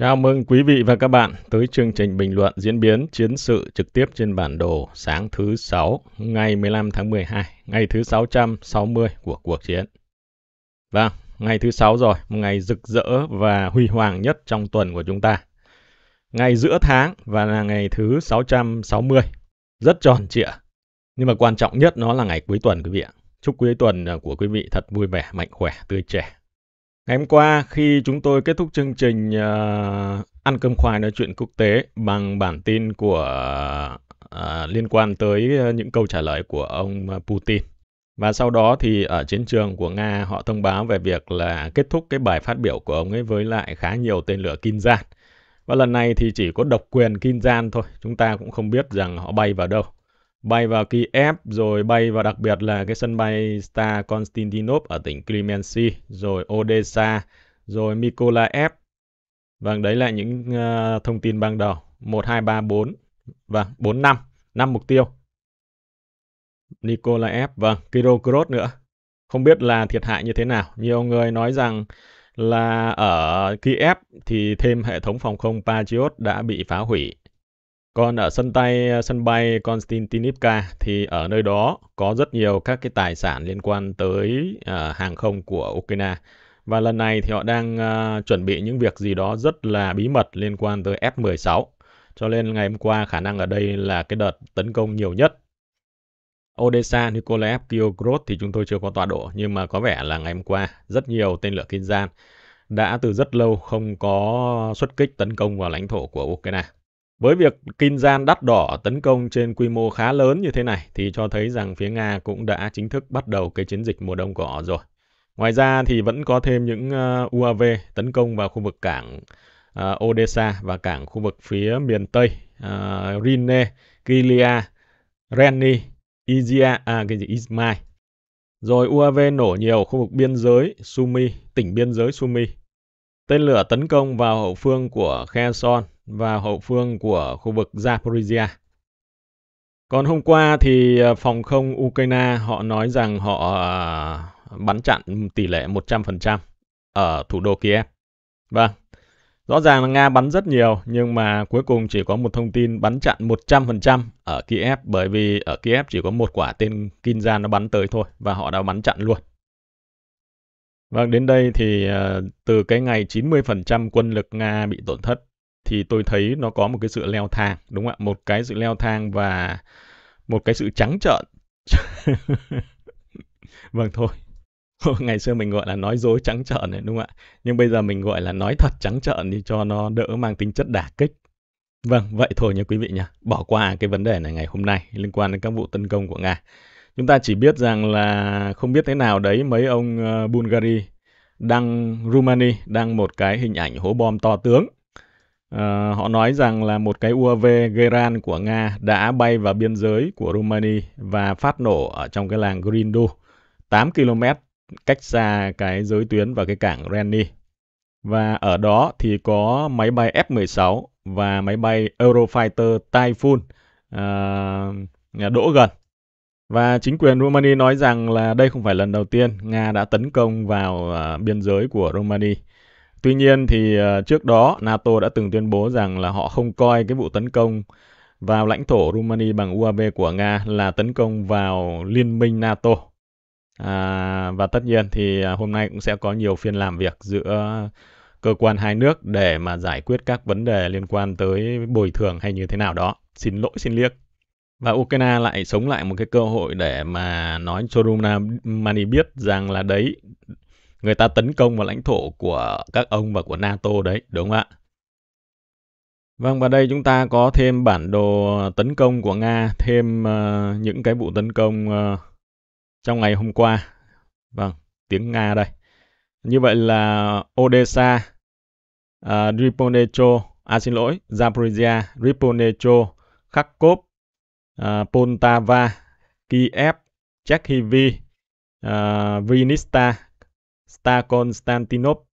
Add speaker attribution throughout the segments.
Speaker 1: Chào mừng quý vị và các bạn tới chương trình bình luận diễn biến chiến sự trực tiếp trên bản đồ sáng thứ 6 ngày 15 tháng 12, ngày thứ 660 của cuộc chiến. Vâng, ngày thứ 6 rồi, một ngày rực rỡ và huy hoàng nhất trong tuần của chúng ta. Ngày giữa tháng và là ngày thứ 660, rất tròn trịa. Nhưng mà quan trọng nhất nó là ngày cuối tuần quý vị ạ. Chúc cuối tuần à, của quý vị thật vui vẻ, mạnh khỏe, tươi trẻ Ngày hôm qua khi chúng tôi kết thúc chương trình uh, ăn cơm khoai nói chuyện quốc tế bằng bản tin của uh, liên quan tới ờ, những câu trả lời của ông Putin. Và sau đó thì ở chiến trường của Nga họ thông báo về việc là kết thúc cái bài phát biểu của ông ấy với lại khá nhiều tên lửa Kinzhan. Và lần này thì chỉ có độc quyền Kinzhan thôi, chúng ta cũng không biết rằng họ bay vào đâu bay vào Kiev rồi bay vào đặc biệt là cái sân bay Star Konstantinov ở tỉnh Kremensi rồi Odessa rồi Mykolaiv vâng đấy là những uh, thông tin ban đầu 1 2 3 4 và 4 5 5 mục tiêu Nikolaev vâng Kirokros nữa không biết là thiệt hại như thế nào nhiều người nói rằng là ở Kiev thì thêm hệ thống phòng không Patriot đã bị phá hủy còn ở sân bay ờ, sân bay Konstantinivka thì ở nơi đó có rất nhiều các cái tài sản liên quan tới uh, hàng không của Ukraine. Và lần này thì họ đang uh, chuẩn bị những việc gì đó rất là bí mật liên quan tới F-16. Cho nên ngày hôm qua khả năng ở đây là cái đợt tấn công nhiều nhất. Odessa, Nikolaev, Kyogrod thì chúng tôi chưa có tọa độ nhưng mà có vẻ là ngày hôm qua rất nhiều tên lửa Kinzhan đã từ rất lâu không có xuất kích tấn công vào lãnh thổ của Ukraine. Với việc Kinzan đắt đỏ tấn công trên quy mô khá lớn như thế này thì cho thấy rằng phía Nga cũng đã chính thức bắt đầu cái chiến dịch mùa đông của họ rồi. Ngoài ra thì vẫn có thêm những ờ, UAV tấn công vào khu vực cảng ờ, Odessa và cảng khu vực phía miền Tây ờ, Rinne, Kilia, Reni, Izia, à, cái gì Ismail. Rồi UAV nổ nhiều khu vực biên giới Sumy, tỉnh biên giới Sumy. Tên lửa tấn công vào hậu phương của Kherson và hậu phương của khu vực Zaporizhia. Còn hôm qua thì ờ, phòng không Ukraine họ nói rằng họ ờ, bắn chặn tỷ lệ 100% ở thủ đô Kiev. Vâng, rõ ràng là Nga bắn rất nhiều nhưng mà cuối cùng chỉ có một thông tin bắn chặn 100% ở Kiev bởi vì ở Kiev chỉ có một quả tên Kinza nó bắn tới thôi và họ đã bắn chặn luôn. Vâng, đến đây thì ờ, từ cái ngày 90% quân lực Nga bị tổn thất thì tôi thấy nó có một cái sự leo thang đúng không ạ một cái sự leo thang và một cái sự trắng trợn vâng thôi ngày xưa mình gọi là nói dối trắng trợn này đúng không ạ nhưng bây giờ mình gọi là nói thật trắng trợn đi cho nó đỡ mang tính chất đả kích vâng vậy thôi nha quý vị nha bỏ qua cái vấn đề này ngày hôm nay liên quan đến các vụ tấn công của nga chúng ta chỉ biết rằng là không biết thế nào đấy mấy ông ờ, bulgari đăng rumani đăng một cái hình ảnh hố bom to tướng Ờ, họ nói rằng là một cái UAV Geran của Nga đã bay vào biên giới của Romania và phát nổ ở trong cái làng Grindu, 8 km cách xa cái giới tuyến và cái cảng Renny. Và ở đó thì có máy bay F-16 và máy bay Eurofighter Typhoon uh, đỗ gần. Và chính quyền Romania nói rằng là đây không phải lần đầu tiên Nga đã tấn công vào uh, biên giới của Romania Tuy nhiên thì ờ, trước đó NATO đã từng tuyên bố rằng là họ không coi cái vụ tấn công vào lãnh thổ Rumani bằng UAV của Nga là tấn công vào liên minh NATO. À, và tất nhiên thì à, hôm nay cũng sẽ có nhiều phiên làm việc giữa cơ quan hai nước để mà giải quyết các vấn đề liên quan tới bồi thường hay như thế nào đó. Xin lỗi xin liếc. Và Ukraine lại sống lại một cái cơ hội để mà nói cho Rumani biết rằng là đấy, người ta tấn công vào lãnh thổ của các ông và của NATO đấy, đúng không ạ? Vâng, và đây chúng ta có thêm bản đồ tấn công của Nga, thêm uh, những cái vụ tấn công uh, trong ngày hôm qua. Vâng, tiếng Nga đây. Như vậy là Odessa, uh, ờ, Riponecho, à xin lỗi, Zaporizhia, Riponecho, Kharkov, uh, Poltava, Kiev, Chekhivi, uh, Vinnytsia, ta Konstantinop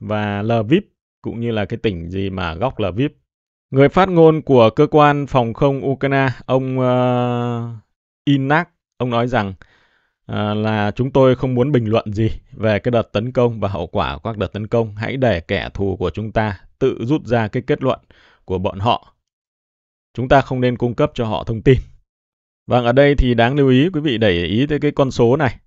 Speaker 1: và Lviv cũng như là cái tỉnh gì mà góc Lviv. Người phát ngôn của cơ quan phòng không Ukraine, ông uh, Inak, ông nói rằng uh, là chúng tôi không muốn bình luận gì về cái đợt tấn công và hậu quả của các đợt tấn công. Hãy để kẻ thù của chúng ta tự rút ra cái kết luận của bọn họ. Chúng ta không nên cung cấp cho họ thông tin. Vâng, ở đây thì đáng lưu ý quý vị để ý tới cái con số này.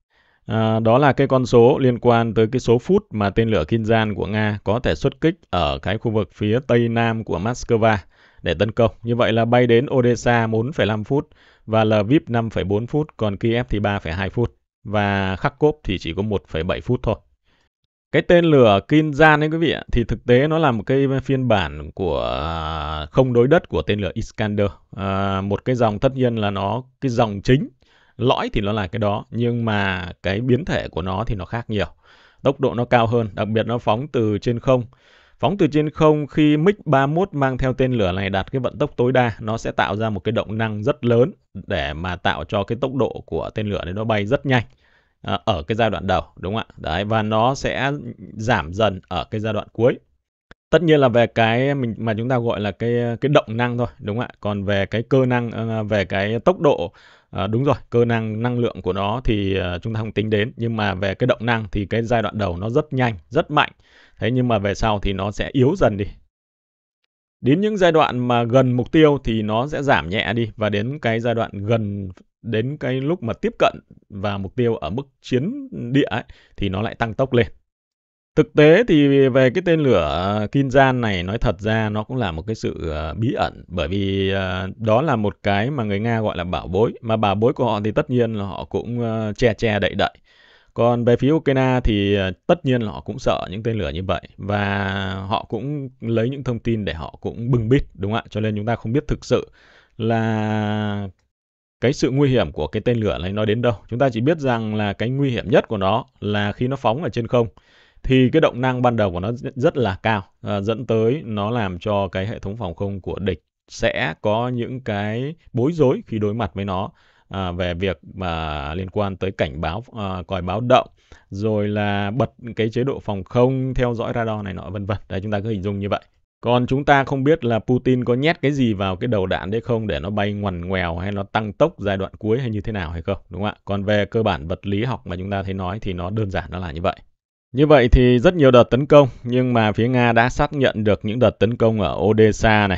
Speaker 1: À, đó là cái con số liên quan tới cái số phút mà tên lửa Kinzhan của Nga có thể xuất kích ở cái khu vực phía tây nam của Moscow để tấn công. Như vậy là bay đến Odessa 4,5 phút và là Lviv 5,4 phút, còn Kiev thì 3,2 phút và Kharkov thì chỉ có 1,7 phút thôi. Cái tên lửa Kinzhan ấy quý vị ạ, thì thực tế nó là một cái phiên bản của à, không đối đất của tên lửa Iskander. À, một cái dòng tất nhiên là nó cái dòng chính lõi thì nó là cái đó nhưng mà cái biến thể của nó thì nó khác nhiều tốc độ nó cao hơn đặc biệt nó phóng từ trên không Phóng từ trên không khi MiG-31 mang theo tên lửa này đạt cái vận tốc tối đa, nó sẽ tạo ra một cái động năng rất lớn để mà tạo cho cái tốc độ của tên lửa này nó bay rất nhanh à, ở cái giai đoạn đầu, đúng không ạ? Đấy, và nó sẽ giảm dần ở cái giai đoạn cuối. Tất nhiên là về cái mình mà chúng ta gọi là cái cái động năng thôi, đúng không ạ? Còn về cái cơ năng à, về cái tốc độ À, đúng rồi, cơ năng năng lượng của nó thì ờ, chúng ta không tính đến nhưng mà về cái động năng thì cái giai đoạn đầu nó rất nhanh, rất mạnh. Thế nhưng mà về sau thì nó sẽ yếu dần đi. Đến những giai đoạn mà gần mục tiêu thì nó sẽ giảm nhẹ đi và đến cái giai đoạn gần đến cái lúc mà tiếp cận và mục tiêu ở mức chiến địa ấy, thì nó lại tăng tốc lên. Thực tế thì về cái tên lửa Kinzan này nói thật ra nó cũng là một cái sự ờ, bí ẩn bởi vì ờ, đó là một cái mà người Nga gọi là bảo bối mà bảo bối của họ thì tất nhiên là họ cũng ờ, che che đậy đậy. Còn về phía Ukraine thì tất nhiên là họ cũng sợ những tên lửa như vậy và họ cũng lấy những thông tin để họ cũng bưng bít đúng không ạ? Cho nên chúng ta không biết thực sự là cái sự nguy hiểm của cái tên lửa này nó đến đâu. Chúng ta chỉ biết rằng là cái nguy hiểm nhất của nó là khi nó phóng ở trên không thì cái động năng ban đầu của nó rất là cao à, dẫn tới nó làm cho cái hệ thống phòng không của địch sẽ có những cái bối rối khi đối mặt với nó à, về việc mà liên quan tới cảnh báo à, còi báo động rồi là bật cái chế độ phòng không theo dõi radar này nọ vân vân đấy chúng ta cứ hình dung như vậy còn chúng ta không biết là Putin có nhét cái gì vào cái đầu đạn đấy không để nó bay ngoằn ngoèo hay nó tăng tốc giai đoạn cuối hay như thế nào hay không, đúng không ạ? Còn về cơ bản vật lý học mà chúng ta thấy nói thì nó đơn giản nó là như vậy. Như vậy thì rất nhiều đợt tấn công, nhưng mà phía Nga đã xác nhận được những đợt tấn công ở Odessa này,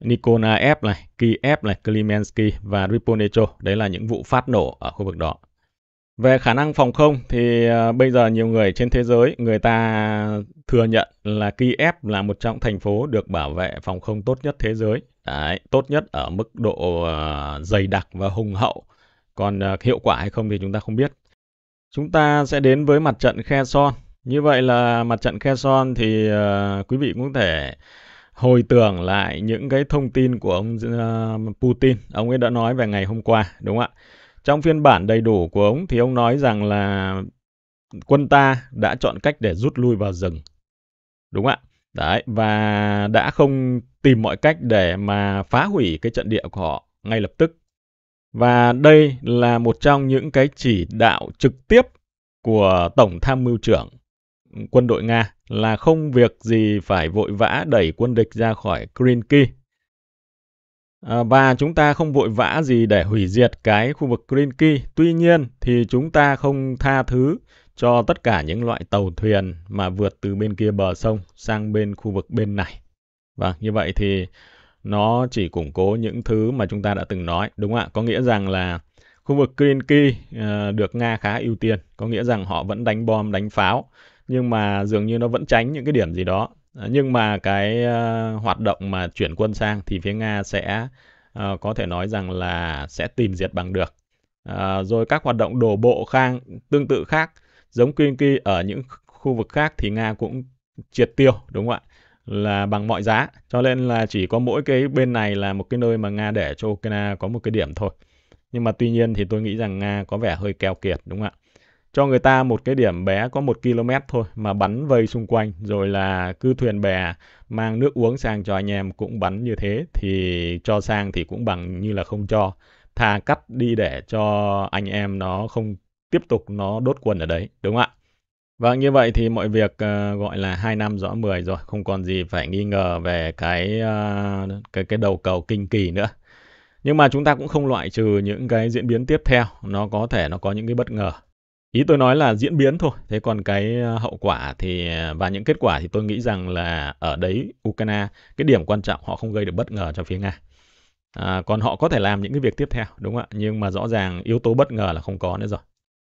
Speaker 1: Nikolaev này, Kiev này, Klimensky và Riponecho. Đấy là những vụ phát nổ ở khu vực đó. Về khả năng phòng không thì ờ, bây giờ nhiều người trên thế giới người ta thừa nhận là Kiev là một trong thành phố được bảo vệ phòng không tốt nhất thế giới. Đấy, tốt nhất ở mức độ ờ, dày đặc và hùng hậu. Còn ờ, hiệu quả hay không thì chúng ta không biết. Chúng ta sẽ đến với mặt trận khe son Như vậy là mặt trận khe son thì uh, quý vị cũng thể hồi tưởng lại những cái thông tin của ông uh, Putin. Ông ấy đã nói về ngày hôm qua, đúng không ạ? Trong phiên bản đầy đủ của ông thì ông nói rằng là quân ta đã chọn cách để rút lui vào rừng. Đúng không ạ? Đấy, và đã không tìm mọi cách để mà phá hủy cái trận địa của họ ngay lập tức và đây là một trong những cái chỉ đạo trực tiếp của Tổng Tham mưu trưởng quân đội Nga là không việc gì phải vội vã đẩy quân địch ra khỏi Krinky. À, và chúng ta không vội vã gì để hủy diệt cái khu vực Krinky. Tuy nhiên thì chúng ta không tha thứ cho tất cả những loại tàu thuyền mà vượt từ bên kia bờ sông sang bên khu vực bên này. Và vâng, như vậy thì nó chỉ củng cố những thứ mà chúng ta đã từng nói đúng không ạ có nghĩa rằng là khu vực Krynky uh, ờ, được Nga khá ưu tiên có nghĩa rằng họ vẫn đánh bom đánh pháo nhưng mà dường như nó vẫn tránh những cái điểm gì đó uh, nhưng mà cái uh, hoạt động mà chuyển quân sang thì phía Nga sẽ uh, có thể nói rằng là sẽ tìm diệt bằng được uh, rồi các hoạt động đổ bộ khang tương tự khác giống Krynky ở những khu vực khác thì Nga cũng triệt tiêu đúng không ạ là bằng mọi giá cho nên là chỉ có mỗi cái bên này là một cái nơi mà nga để cho ukraine có một cái điểm thôi nhưng mà tuy nhiên thì tôi nghĩ rằng nga có vẻ hơi keo kiệt đúng không ạ cho người ta một cái điểm bé có một km thôi mà bắn vây xung quanh rồi là cứ thuyền bè mang nước uống sang cho anh em cũng bắn như thế thì cho sang thì cũng bằng như là không cho thà cắt đi để cho anh em nó không tiếp tục nó đốt quần ở đấy đúng không ạ Vâng, như vậy thì mọi việc uh, gọi là hai năm rõ 10 rồi, không còn gì phải nghi ngờ về cái uh, cái cái đầu cầu kinh kỳ nữa. Nhưng mà chúng ta cũng không loại trừ những cái diễn biến tiếp theo, nó có thể nó có những cái bất ngờ. Ý tôi nói là diễn biến thôi, thế còn cái ờ, hậu quả thì và những kết quả thì tôi nghĩ rằng là ở đấy Ukraine cái điểm quan trọng họ không gây được bất ngờ cho phía Nga. À, còn họ có thể làm những cái việc tiếp theo, đúng không ạ? Nhưng mà rõ ràng yếu tố bất ngờ là không có nữa rồi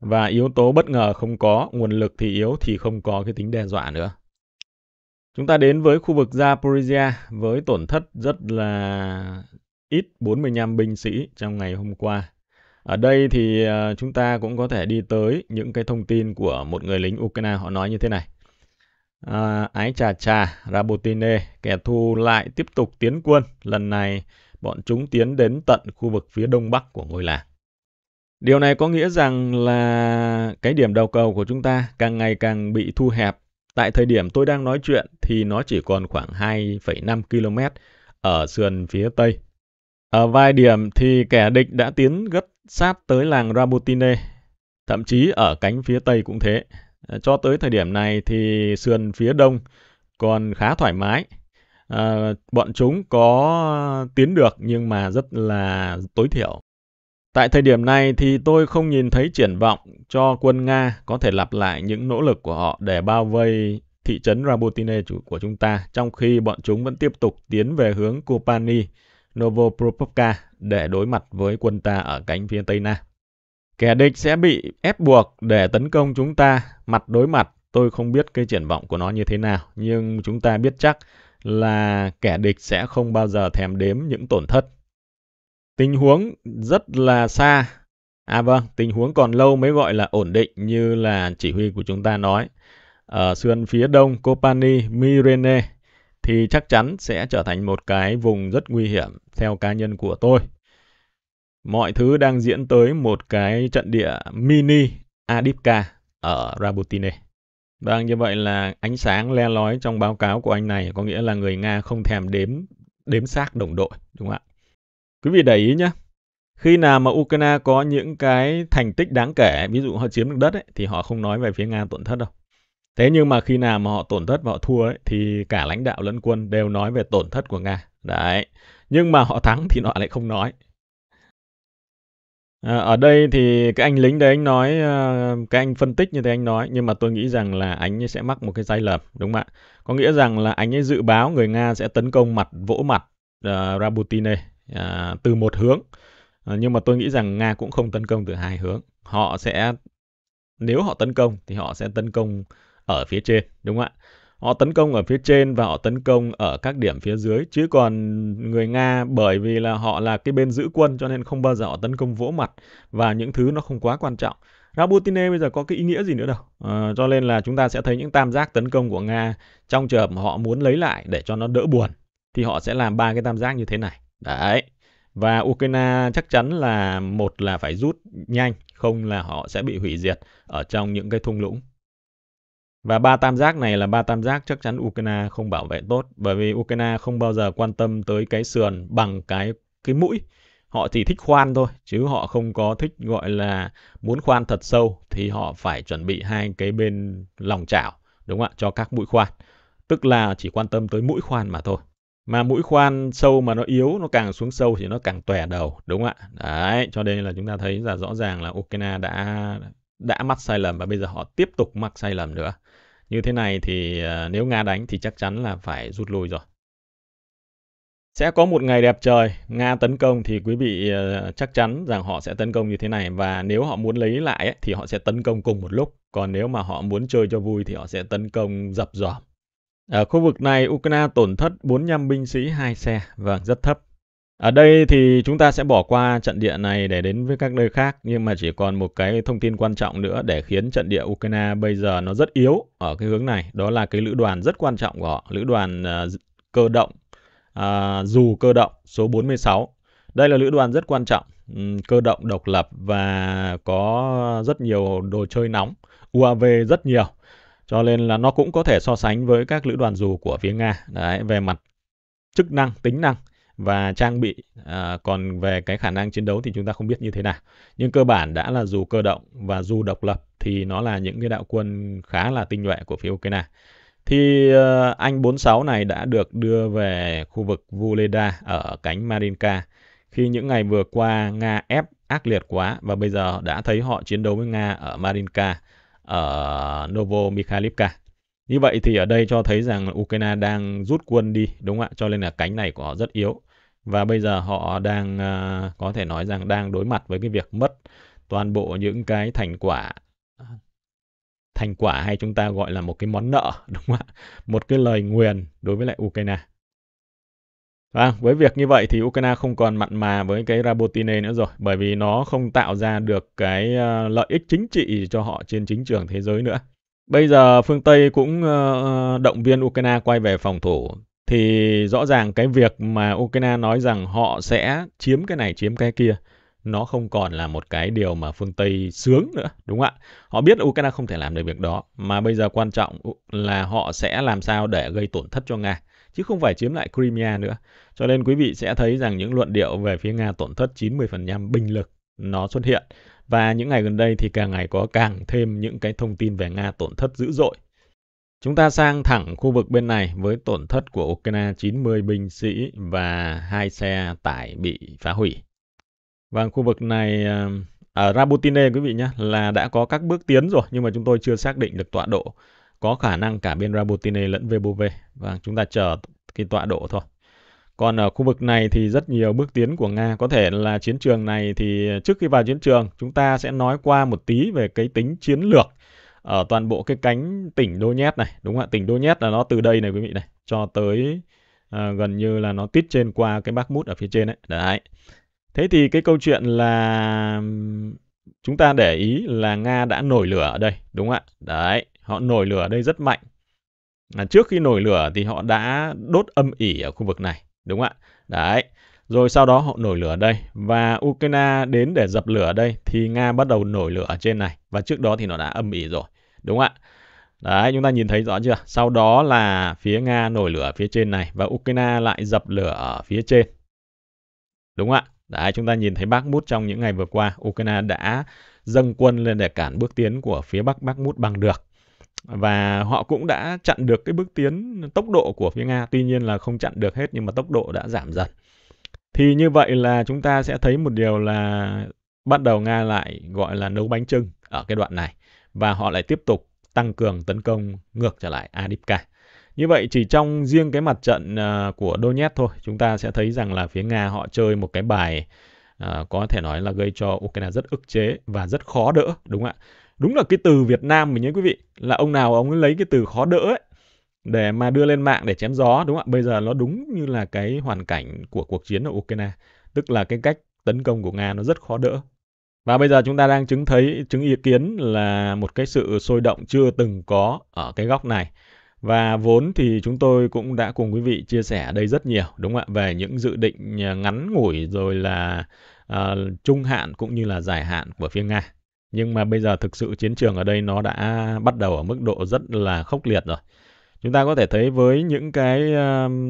Speaker 1: và yếu tố bất ngờ không có, nguồn lực thì yếu thì không có cái tính đe dọa nữa. Chúng ta đến với khu vực Zaporizhia với tổn thất rất là ít 45 binh sĩ trong ngày hôm qua. Ở đây thì ờ, chúng ta cũng có thể đi tới những cái thông tin của một người lính Ukraine họ nói như thế này. À, ái trà trà, Rabotine, kẻ thù lại tiếp tục tiến quân. Lần này bọn chúng tiến đến tận khu vực phía đông bắc của ngôi làng. Điều này có nghĩa rằng là cái điểm đầu cầu của chúng ta càng ngày càng bị thu hẹp. Tại thời điểm tôi đang nói chuyện thì nó chỉ còn khoảng 2,5 km ở sườn phía tây. Ở vài điểm thì kẻ địch đã tiến gấp sát tới làng Rabotine, thậm chí ở cánh phía tây cũng thế. Cho tới thời điểm này thì sườn phía đông còn khá thoải mái. À, bọn chúng có tiến được nhưng mà rất là tối thiểu Tại thời điểm này thì tôi không nhìn thấy triển vọng cho quân Nga có thể lặp lại những nỗ lực của họ để bao vây thị trấn Rabotine của chúng ta, trong khi bọn chúng vẫn tiếp tục tiến về hướng Kupani, Novopropovka để đối mặt với quân ta ở cánh phía Tây na. Kẻ địch sẽ bị ép buộc để tấn công chúng ta mặt đối mặt. Tôi không biết cái triển vọng của nó như thế nào, nhưng chúng ta biết chắc là kẻ địch sẽ không bao giờ thèm đếm những tổn thất tình huống rất là xa à vâng tình huống còn lâu mới gọi là ổn định như là chỉ huy của chúng ta nói ở sườn phía đông Copani Mirene thì chắc chắn sẽ trở thành một cái vùng rất nguy hiểm theo cá nhân của tôi mọi thứ đang diễn tới một cái trận địa mini Adipka ở Rabutine. Vâng, như vậy là ánh sáng le lói trong báo cáo của anh này có nghĩa là người Nga không thèm đếm đếm xác đồng đội, đúng không ạ? Quý vị để ý nhé, khi nào mà Ukraine có những cái thành tích đáng kể, ví dụ họ chiếm được đất ấy, thì họ không nói về phía Nga tổn thất đâu. Thế nhưng mà khi nào mà họ tổn thất và họ thua ấy, thì cả lãnh đạo lẫn quân đều nói về tổn thất của Nga. Đấy. Nhưng mà họ thắng thì họ lại không nói. À, ở đây thì cái anh lính đấy anh nói, ờ, cái anh phân tích như thế anh nói, nhưng mà tôi nghĩ rằng là anh ấy sẽ mắc một cái sai lầm, đúng không ạ? Có nghĩa rằng là anh ấy dự báo người Nga sẽ tấn công mặt vỗ mặt uh, Rabutine à, từ một hướng à, nhưng mà tôi nghĩ rằng nga cũng không tấn công từ hai hướng họ sẽ nếu họ tấn công thì họ sẽ tấn công ở phía trên đúng không ạ họ tấn công ở phía trên và họ tấn công ở các điểm phía dưới chứ còn người nga bởi vì là họ là cái bên giữ quân cho nên không bao giờ họ tấn công vỗ mặt và những thứ nó không quá quan trọng Rabutine bây giờ có cái ý nghĩa gì nữa đâu. À, cho nên là chúng ta sẽ thấy những tam giác tấn công của Nga trong trường hợp họ muốn lấy lại để cho nó đỡ buồn thì họ sẽ làm ba cái tam giác như thế này. Đấy. Và Ukraine chắc chắn là một là phải rút nhanh, không là họ sẽ bị hủy diệt ở trong những cái thung lũng. Và ba tam giác này là ba tam giác chắc chắn Ukraine không bảo vệ tốt bởi vì Ukraine không bao giờ quan tâm tới cái sườn bằng cái cái mũi. Họ chỉ thích khoan thôi chứ họ không có thích gọi là muốn khoan thật sâu thì họ phải chuẩn bị hai cái bên lòng chảo đúng không ạ cho các mũi khoan. Tức là chỉ quan tâm tới mũi khoan mà thôi mà mũi khoan sâu mà nó yếu nó càng xuống sâu thì nó càng tòe đầu đúng không ạ đấy cho nên là chúng ta thấy là rõ ràng là Ukraine đã đã mắc sai lầm và bây giờ họ tiếp tục mắc sai lầm nữa như thế này thì ờ, nếu Nga đánh thì chắc chắn là phải rút lui rồi sẽ có một ngày đẹp trời Nga tấn công thì quý vị ờ, chắc chắn rằng họ sẽ tấn công như thế này và nếu họ muốn lấy lại ấy, thì họ sẽ tấn công cùng một lúc còn nếu mà họ muốn chơi cho vui thì họ sẽ tấn công dập dòm ở khu vực này, Ukraine tổn thất 45 binh sĩ 2 xe, vâng, rất thấp. Ở đây thì chúng ta sẽ bỏ qua trận địa này để đến với các nơi khác, nhưng mà chỉ còn một cái thông tin quan trọng nữa để khiến trận địa Ukraine bây giờ nó rất yếu ở cái hướng này, đó là cái lữ đoàn rất quan trọng của họ, lữ đoàn uh, cơ động, uh, dù cơ động số 46. Đây là lữ đoàn rất quan trọng, um, cơ động độc lập và có rất nhiều đồ chơi nóng, UAV rất nhiều cho nên là nó cũng có thể so sánh với các lữ đoàn dù của phía Nga đấy, về mặt chức năng, tính năng và trang bị. À, còn về cái khả năng chiến đấu thì chúng ta không biết như thế nào. Nhưng cơ bản đã là dù cơ động và dù độc lập thì nó là những cái đạo quân khá là tinh nhuệ của phía Ukraine. Thì uh, anh 46 này đã được đưa về khu vực Vuleda ở cánh Marinka khi những ngày vừa qua Nga ép ác liệt quá và bây giờ đã thấy họ chiến đấu với Nga ở Marinka ở Novo Mikhailivka. Như vậy thì ở đây cho thấy rằng Ukraine đang rút quân đi, đúng không ạ? Cho nên là cánh này của họ rất yếu. Và bây giờ họ đang à, có thể nói rằng đang đối mặt với cái việc mất toàn bộ những cái thành quả thành quả hay chúng ta gọi là một cái món nợ đúng không ạ? Một cái lời nguyền đối với lại Ukraine. Và vâng, với việc như vậy thì Ukraine không còn mặn mà với cái Rabotine nữa rồi, bởi vì nó không tạo ra được cái ờ, lợi ích chính trị cho họ trên chính trường thế giới nữa. Bây giờ phương Tây cũng ờ, ờ, động viên Ukraine quay về phòng thủ, thì rõ ràng cái việc mà Ukraine nói rằng họ sẽ chiếm cái này chiếm cái kia, nó không còn là một cái điều mà phương Tây sướng nữa, đúng không ạ? Họ biết Ukraine không thể làm được việc đó, mà bây giờ quan trọng là họ sẽ làm sao để gây tổn thất cho Nga chứ không phải chiếm lại Crimea nữa. Cho nên quý vị sẽ thấy rằng những luận điệu về phía Nga tổn thất 90% binh lực nó xuất hiện. Và những ngày gần đây thì càng ngày có càng thêm những cái thông tin về Nga tổn thất dữ dội. Chúng ta sang thẳng khu vực bên này với tổn thất của Ukraine 90 binh sĩ và hai xe tải bị phá hủy. Và vâng, khu vực này ờ, ở Rabotine quý vị nhé là đã có các bước tiến rồi nhưng mà chúng tôi chưa xác định được tọa độ có khả năng cả bên Rabotine lẫn Vebove và vâng, chúng ta chờ cái tọa độ thôi. Còn ở khu vực này thì rất nhiều bước tiến của Nga. Có thể là chiến trường này thì trước khi vào chiến trường chúng ta sẽ nói qua một tí về cái tính chiến lược ở toàn bộ cái cánh tỉnh Donetsk này. Đúng không ạ? Tỉnh Donetsk là nó từ đây này quý vị này cho tới à, gần như là nó tít trên qua cái Bắc mút ở phía trên ấy. Đấy. Thế thì cái câu chuyện là chúng ta để ý là Nga đã nổi lửa ở đây. Đúng không ạ? Đấy. Họ nổi lửa ở đây rất mạnh. À, trước khi nổi lửa thì họ đã đốt âm ỉ ở khu vực này, đúng không ạ? Đấy. Rồi sau đó họ nổi lửa ở đây và Ukraine đến để dập lửa ở đây thì Nga bắt đầu nổi lửa ở trên này và trước đó thì nó đã âm ỉ rồi, đúng không ạ? Đấy, chúng ta nhìn thấy rõ chưa? Sau đó là phía Nga nổi lửa phía trên này và Ukraine lại dập lửa ở phía trên. Đúng không ạ? Đấy, chúng ta nhìn thấy Bắc Mút trong những ngày vừa qua, Ukraine đã dâng quân lên để cản bước tiến của phía Bắc Bắc Mút bằng được và họ cũng đã chặn được cái bước tiến tốc độ của phía Nga tuy nhiên là không chặn được hết nhưng mà tốc độ đã giảm dần thì như vậy là chúng ta sẽ thấy một điều là bắt đầu Nga lại gọi là nấu bánh trưng ở cái đoạn này và họ lại tiếp tục tăng cường tấn công ngược trở lại Adipka. Như vậy chỉ trong riêng cái mặt trận à, của Donetsk thôi, chúng ta sẽ thấy rằng là phía Nga họ chơi một cái bài uh, có thể nói là gây cho Ukraine rất ức chế và rất khó đỡ, đúng không ạ? đúng là cái từ Việt Nam mình nhớ quý vị là ông nào ông ấy lấy cái từ khó đỡ ấy để mà đưa lên mạng để chém gió đúng không ạ bây giờ nó đúng như là cái hoàn cảnh của cuộc chiến ở Ukraine tức là cái cách tấn công của Nga nó rất khó đỡ và bây giờ chúng ta đang chứng thấy chứng ý kiến là một cái sự sôi động chưa từng có ở cái góc này và vốn thì chúng tôi cũng đã cùng quý vị chia sẻ ở đây rất nhiều đúng không ạ về những dự định à, ngắn ngủi rồi là uh, trung hạn cũng như là dài hạn của phía Nga nhưng mà bây giờ thực sự chiến trường ở đây nó đã bắt đầu ở mức độ rất là khốc liệt rồi. Chúng ta có thể thấy với những cái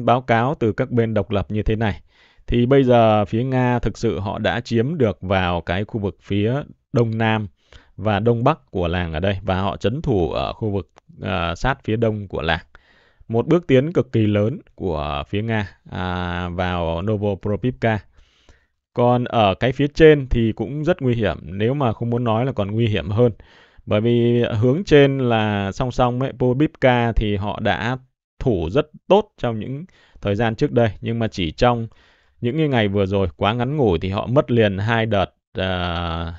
Speaker 1: báo cáo từ các bên độc lập như thế này, thì bây giờ phía Nga thực sự họ đã chiếm được vào cái khu vực phía đông nam và đông bắc của làng ở đây và họ chấn thủ ở khu vực uh, sát phía đông của làng. Một bước tiến cực kỳ lớn của phía Nga à, vào Novopropivka còn ở cái phía trên thì cũng rất nguy hiểm, nếu mà không muốn nói là còn nguy hiểm hơn. Bởi vì hướng trên là song song với Pobipka thì họ đã thủ rất tốt trong những thời gian trước đây. Nhưng mà chỉ trong những ngày vừa rồi quá ngắn ngủi thì họ mất liền hai đợt. À,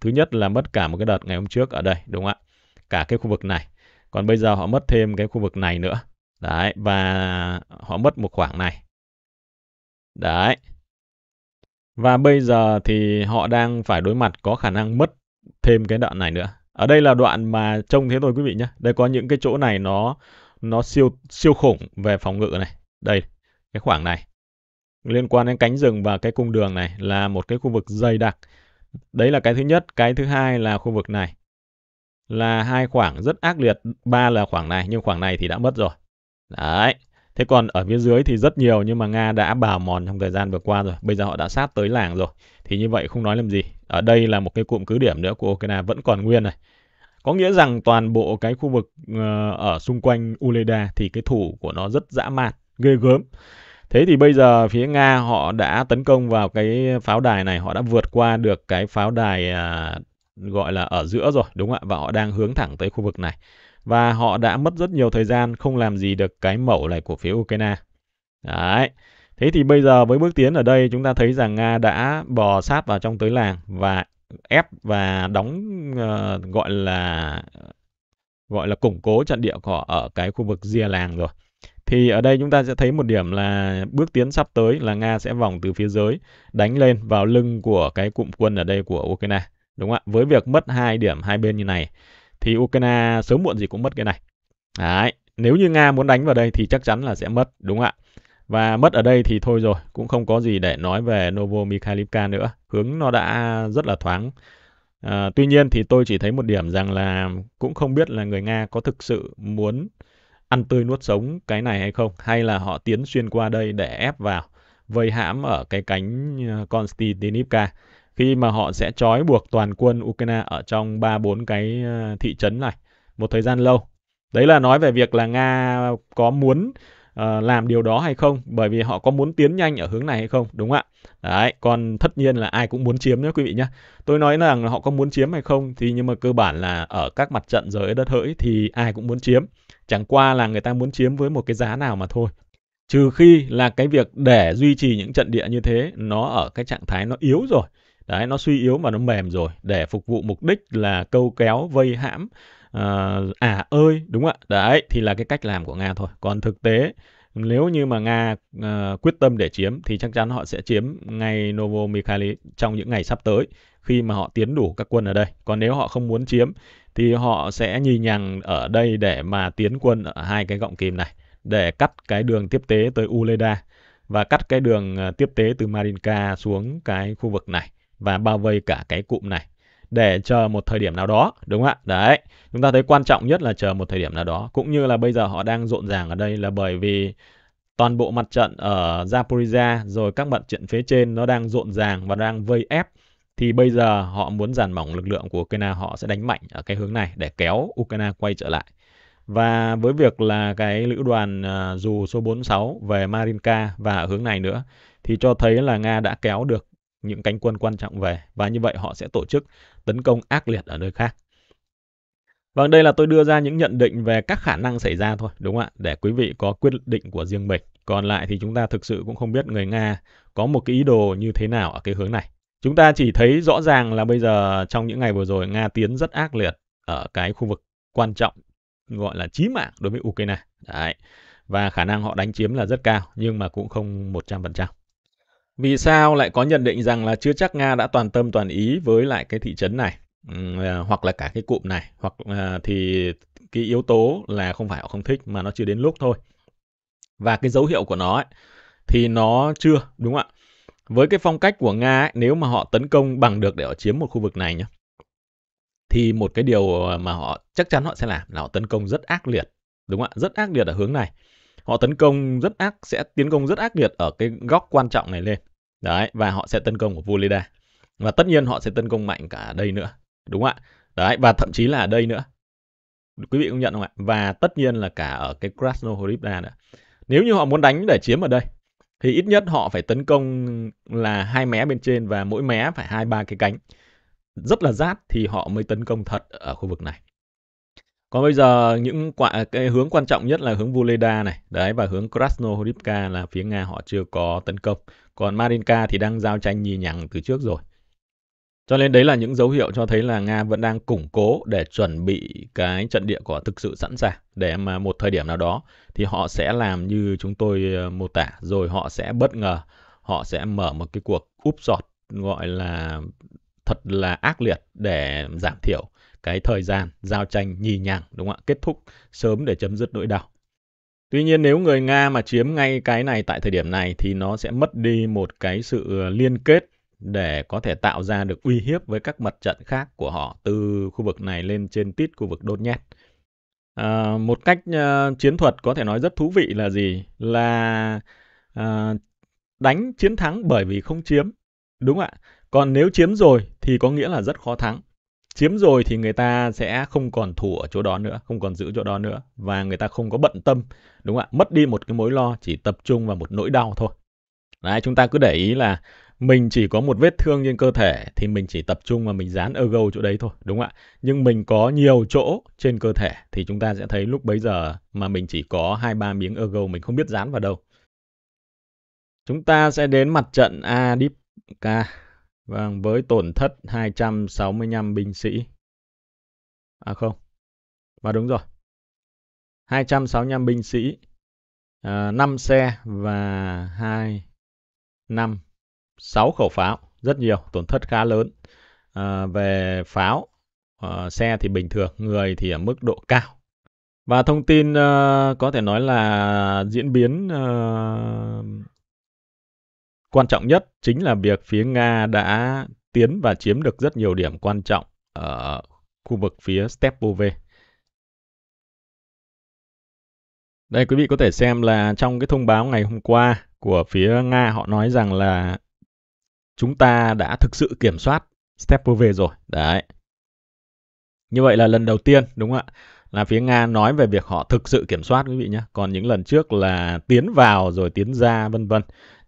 Speaker 1: thứ nhất là mất cả một cái đợt ngày hôm trước ở đây, đúng không ạ? Cả cái khu vực này. Còn bây giờ họ mất thêm cái khu vực này nữa. Đấy, và họ mất một khoảng này. Đấy, và bây giờ thì họ đang phải đối mặt có khả năng mất thêm cái đoạn này nữa. Ở đây là đoạn mà trông thế thôi quý vị nhé. Đây có những cái chỗ này nó nó siêu siêu khủng về phòng ngự này. Đây, cái khoảng này. Liên quan đến cánh rừng và cái cung đường này là một cái khu vực dày đặc. Đấy là cái thứ nhất. Cái thứ hai là khu vực này. Là hai khoảng rất ác liệt. Ba là khoảng này, nhưng khoảng này thì đã mất rồi. Đấy. Thế còn ở phía dưới thì rất nhiều nhưng mà Nga đã bào mòn trong thời gian vừa qua rồi. Bây giờ họ đã sát tới làng rồi. Thì như vậy không nói làm gì. Ở đây là một cái cụm cứ điểm nữa của Ukraine vẫn còn nguyên này. Có nghĩa rằng toàn bộ cái khu vực ờ, ở xung quanh Uleda thì cái thủ của nó rất dã man, ghê gớm. Thế thì bây giờ phía Nga họ đã tấn công vào cái pháo đài này, họ đã vượt qua được cái pháo đài à, gọi là ở giữa rồi, đúng không ạ? Và họ đang hướng thẳng tới khu vực này và họ đã mất rất nhiều thời gian không làm gì được cái mẫu này của phía Ukraine. Đấy. Thế thì bây giờ với bước tiến ở đây chúng ta thấy rằng Nga đã bò sát vào trong tới làng và ép và đóng uh, gọi là gọi là củng cố trận địa của ở cái khu vực ria làng rồi. Thì ở đây chúng ta sẽ thấy một điểm là bước tiến sắp tới là Nga sẽ vòng từ phía dưới đánh lên vào lưng của cái cụm quân ở đây của Ukraine. Đúng không ạ? Với việc mất hai điểm hai bên như này thì Ukraine sớm muộn gì cũng mất cái này. Đấy, nếu như Nga muốn đánh vào đây thì chắc chắn là sẽ mất, đúng không ạ? Và mất ở đây thì thôi rồi, cũng không có gì để nói về Novo Mikhailivka nữa. Hướng nó đã rất là thoáng. À, tuy nhiên thì tôi chỉ thấy một điểm rằng là cũng không biết là người Nga có thực sự muốn ăn tươi nuốt sống cái này hay không, hay là họ tiến xuyên qua đây để ép vào, vây hãm ở cái cánh à, Konstantinivka khi mà họ sẽ trói buộc toàn quân Ukraine ở trong 3-4 cái ờ, thị trấn này một thời gian lâu. Đấy là nói về việc là Nga có muốn uh, làm điều đó hay không bởi vì họ có muốn tiến nhanh ở hướng này hay không đúng không ạ đấy còn tất nhiên là ai cũng muốn chiếm nhé quý vị nhé tôi nói rằng là họ có muốn chiếm hay không thì nhưng mà cơ bản là ở các mặt trận giới đất hỡi thì ai cũng muốn chiếm chẳng qua là người ta muốn chiếm với một cái giá nào mà thôi trừ khi là cái việc để duy trì những trận địa như thế nó ở cái trạng thái nó yếu rồi Đấy, nó suy yếu và nó mềm rồi để phục vụ mục đích là câu kéo, vây hãm, ờ, à, ơi, đúng không ạ. Đấy, thì là cái cách làm của Nga thôi. Còn thực tế nếu như mà Nga uh, quyết tâm để chiếm thì chắc chắn họ sẽ chiếm ngay Novo Mikhaili trong những ngày sắp tới khi mà họ tiến đủ các quân ở đây. Còn nếu họ không muốn chiếm thì họ sẽ nhì nhằng ở đây để mà tiến quân ở hai cái gọng kìm này để cắt cái đường tiếp tế tới Uleda và cắt cái đường ờ, tiếp tế từ Marinka xuống cái khu vực này và bao vây cả cái cụm này để chờ một thời điểm nào đó đúng không ạ đấy chúng ta thấy quan trọng nhất là chờ một thời điểm nào đó cũng như là bây giờ họ đang rộn ràng ở đây là bởi vì toàn bộ mặt trận ở Zaporizhia rồi các mặt trận phía trên nó đang rộn ràng và đang vây ép thì bây giờ họ muốn giàn mỏng lực lượng của Ukraine họ sẽ đánh mạnh ở cái hướng này để kéo Ukraine quay trở lại và với việc là cái lữ đoàn à, dù số 46 về Marinka và ở hướng này nữa thì cho thấy là Nga đã kéo được những cánh quân quan trọng về và như vậy họ sẽ tổ chức tấn công ác liệt ở nơi khác. Vâng, đây là tôi đưa ra những nhận định về các khả năng xảy ra thôi, đúng không ạ? Để quý vị có quyết định của riêng mình. Còn lại thì chúng ta thực sự cũng không biết người Nga có một cái ý đồ như thế nào ở cái hướng này. Chúng ta chỉ thấy rõ ràng là bây giờ trong những ngày vừa rồi Nga tiến rất ác liệt ở cái khu vực quan trọng gọi là chí mạng đối với Ukraine. Đấy. Và khả năng họ đánh chiếm là rất cao nhưng mà cũng không 100%. Vì sao lại có nhận định rằng là chưa chắc Nga đã toàn tâm toàn ý với lại cái thị trấn này ừ, à, hoặc là cả cái cụm này hoặc là thì cái yếu tố là không phải họ không thích mà nó chưa đến lúc thôi. Và cái dấu hiệu của nó ấy, thì nó chưa, đúng không ạ? Với cái phong cách của Nga ấy, nếu mà họ tấn công bằng được để họ chiếm một khu vực này nhá thì một cái điều mà họ chắc chắn họ sẽ làm là họ tấn công rất ác liệt, đúng không ạ? Rất ác liệt ở hướng này họ tấn công rất ác sẽ tiến công rất ác liệt ở cái góc quan trọng này lên đấy và họ sẽ tấn công của Volida và tất nhiên họ sẽ tấn công mạnh cả đây nữa đúng không ạ đấy và thậm chí là ở đây nữa quý vị công nhận không ạ và tất nhiên là cả ở cái Krasnohorivda nữa nếu như họ muốn đánh để chiếm ở đây thì ít nhất họ phải tấn công là hai mé bên trên và mỗi mé phải hai ba cái cánh rất là rát thì họ mới tấn công thật ở khu vực này còn bây giờ những quả, cái hướng quan trọng nhất là hướng Vuleda này, đấy và hướng Krasnohorivka là phía Nga họ chưa có tấn công. Còn Marinka thì đang giao tranh nhì nhằng từ trước rồi. Cho nên đấy là những dấu hiệu cho thấy là Nga vẫn đang củng cố để chuẩn bị cái trận địa của thực sự sẵn sàng để mà một thời điểm nào đó thì họ sẽ làm như chúng tôi ờ, mô tả rồi họ sẽ bất ngờ, họ sẽ mở một cái cuộc úp sọt gọi là thật là ác liệt để giảm thiểu cái thời gian giao tranh nhì nhàng đúng không ạ kết thúc sớm để chấm dứt nỗi đau Tuy nhiên nếu người Nga mà chiếm ngay cái này tại thời điểm này thì nó sẽ mất đi một cái sự ờ, liên kết để có thể tạo ra được uy hiếp với các mặt trận khác của họ từ khu vực này lên trên tít khu vực Đôn Nhét. À, một cách uh, chiến thuật có thể nói rất thú vị là gì? Là uh, đánh chiến thắng bởi vì không chiếm. Đúng ạ. Còn nếu chiếm rồi thì có nghĩa là rất khó thắng chiếm rồi thì người ta sẽ không còn thủ ở chỗ đó nữa, không còn giữ chỗ đó nữa và người ta không có bận tâm, đúng không ạ? Mất đi một cái mối lo chỉ tập trung vào một nỗi đau thôi. Đấy, chúng ta cứ để ý là mình chỉ có một vết thương trên cơ thể thì mình chỉ tập trung và mình dán ergo chỗ đấy thôi, đúng không ạ? Nhưng mình có nhiều chỗ trên cơ thể thì chúng ta sẽ thấy lúc bấy giờ mà mình chỉ có hai ba miếng ergo mình không biết dán vào đâu. Chúng ta sẽ đến mặt trận Adipka Vâng, với tổn thất 265 binh sĩ. À không, và đúng rồi. 265 binh sĩ, à, 5 xe và 2, 5, 6 khẩu pháo. Rất nhiều, tổn thất khá lớn. À, về pháo, à, xe thì bình thường, người thì ở mức độ cao. Và thông tin uh, có thể nói là diễn biến uh, Quan trọng nhất chính là việc phía Nga đã tiến và chiếm được rất nhiều điểm quan trọng ở khu vực phía Stepove. Đây quý vị có thể xem là trong cái thông báo ngày hôm qua của phía Nga họ nói rằng là chúng ta đã thực sự kiểm soát Stepove rồi. Đấy. Như vậy là lần đầu tiên đúng không ạ? Là phía Nga nói về việc họ thực sự kiểm soát quý vị nhé. Còn những lần trước là tiến vào rồi tiến ra vân vân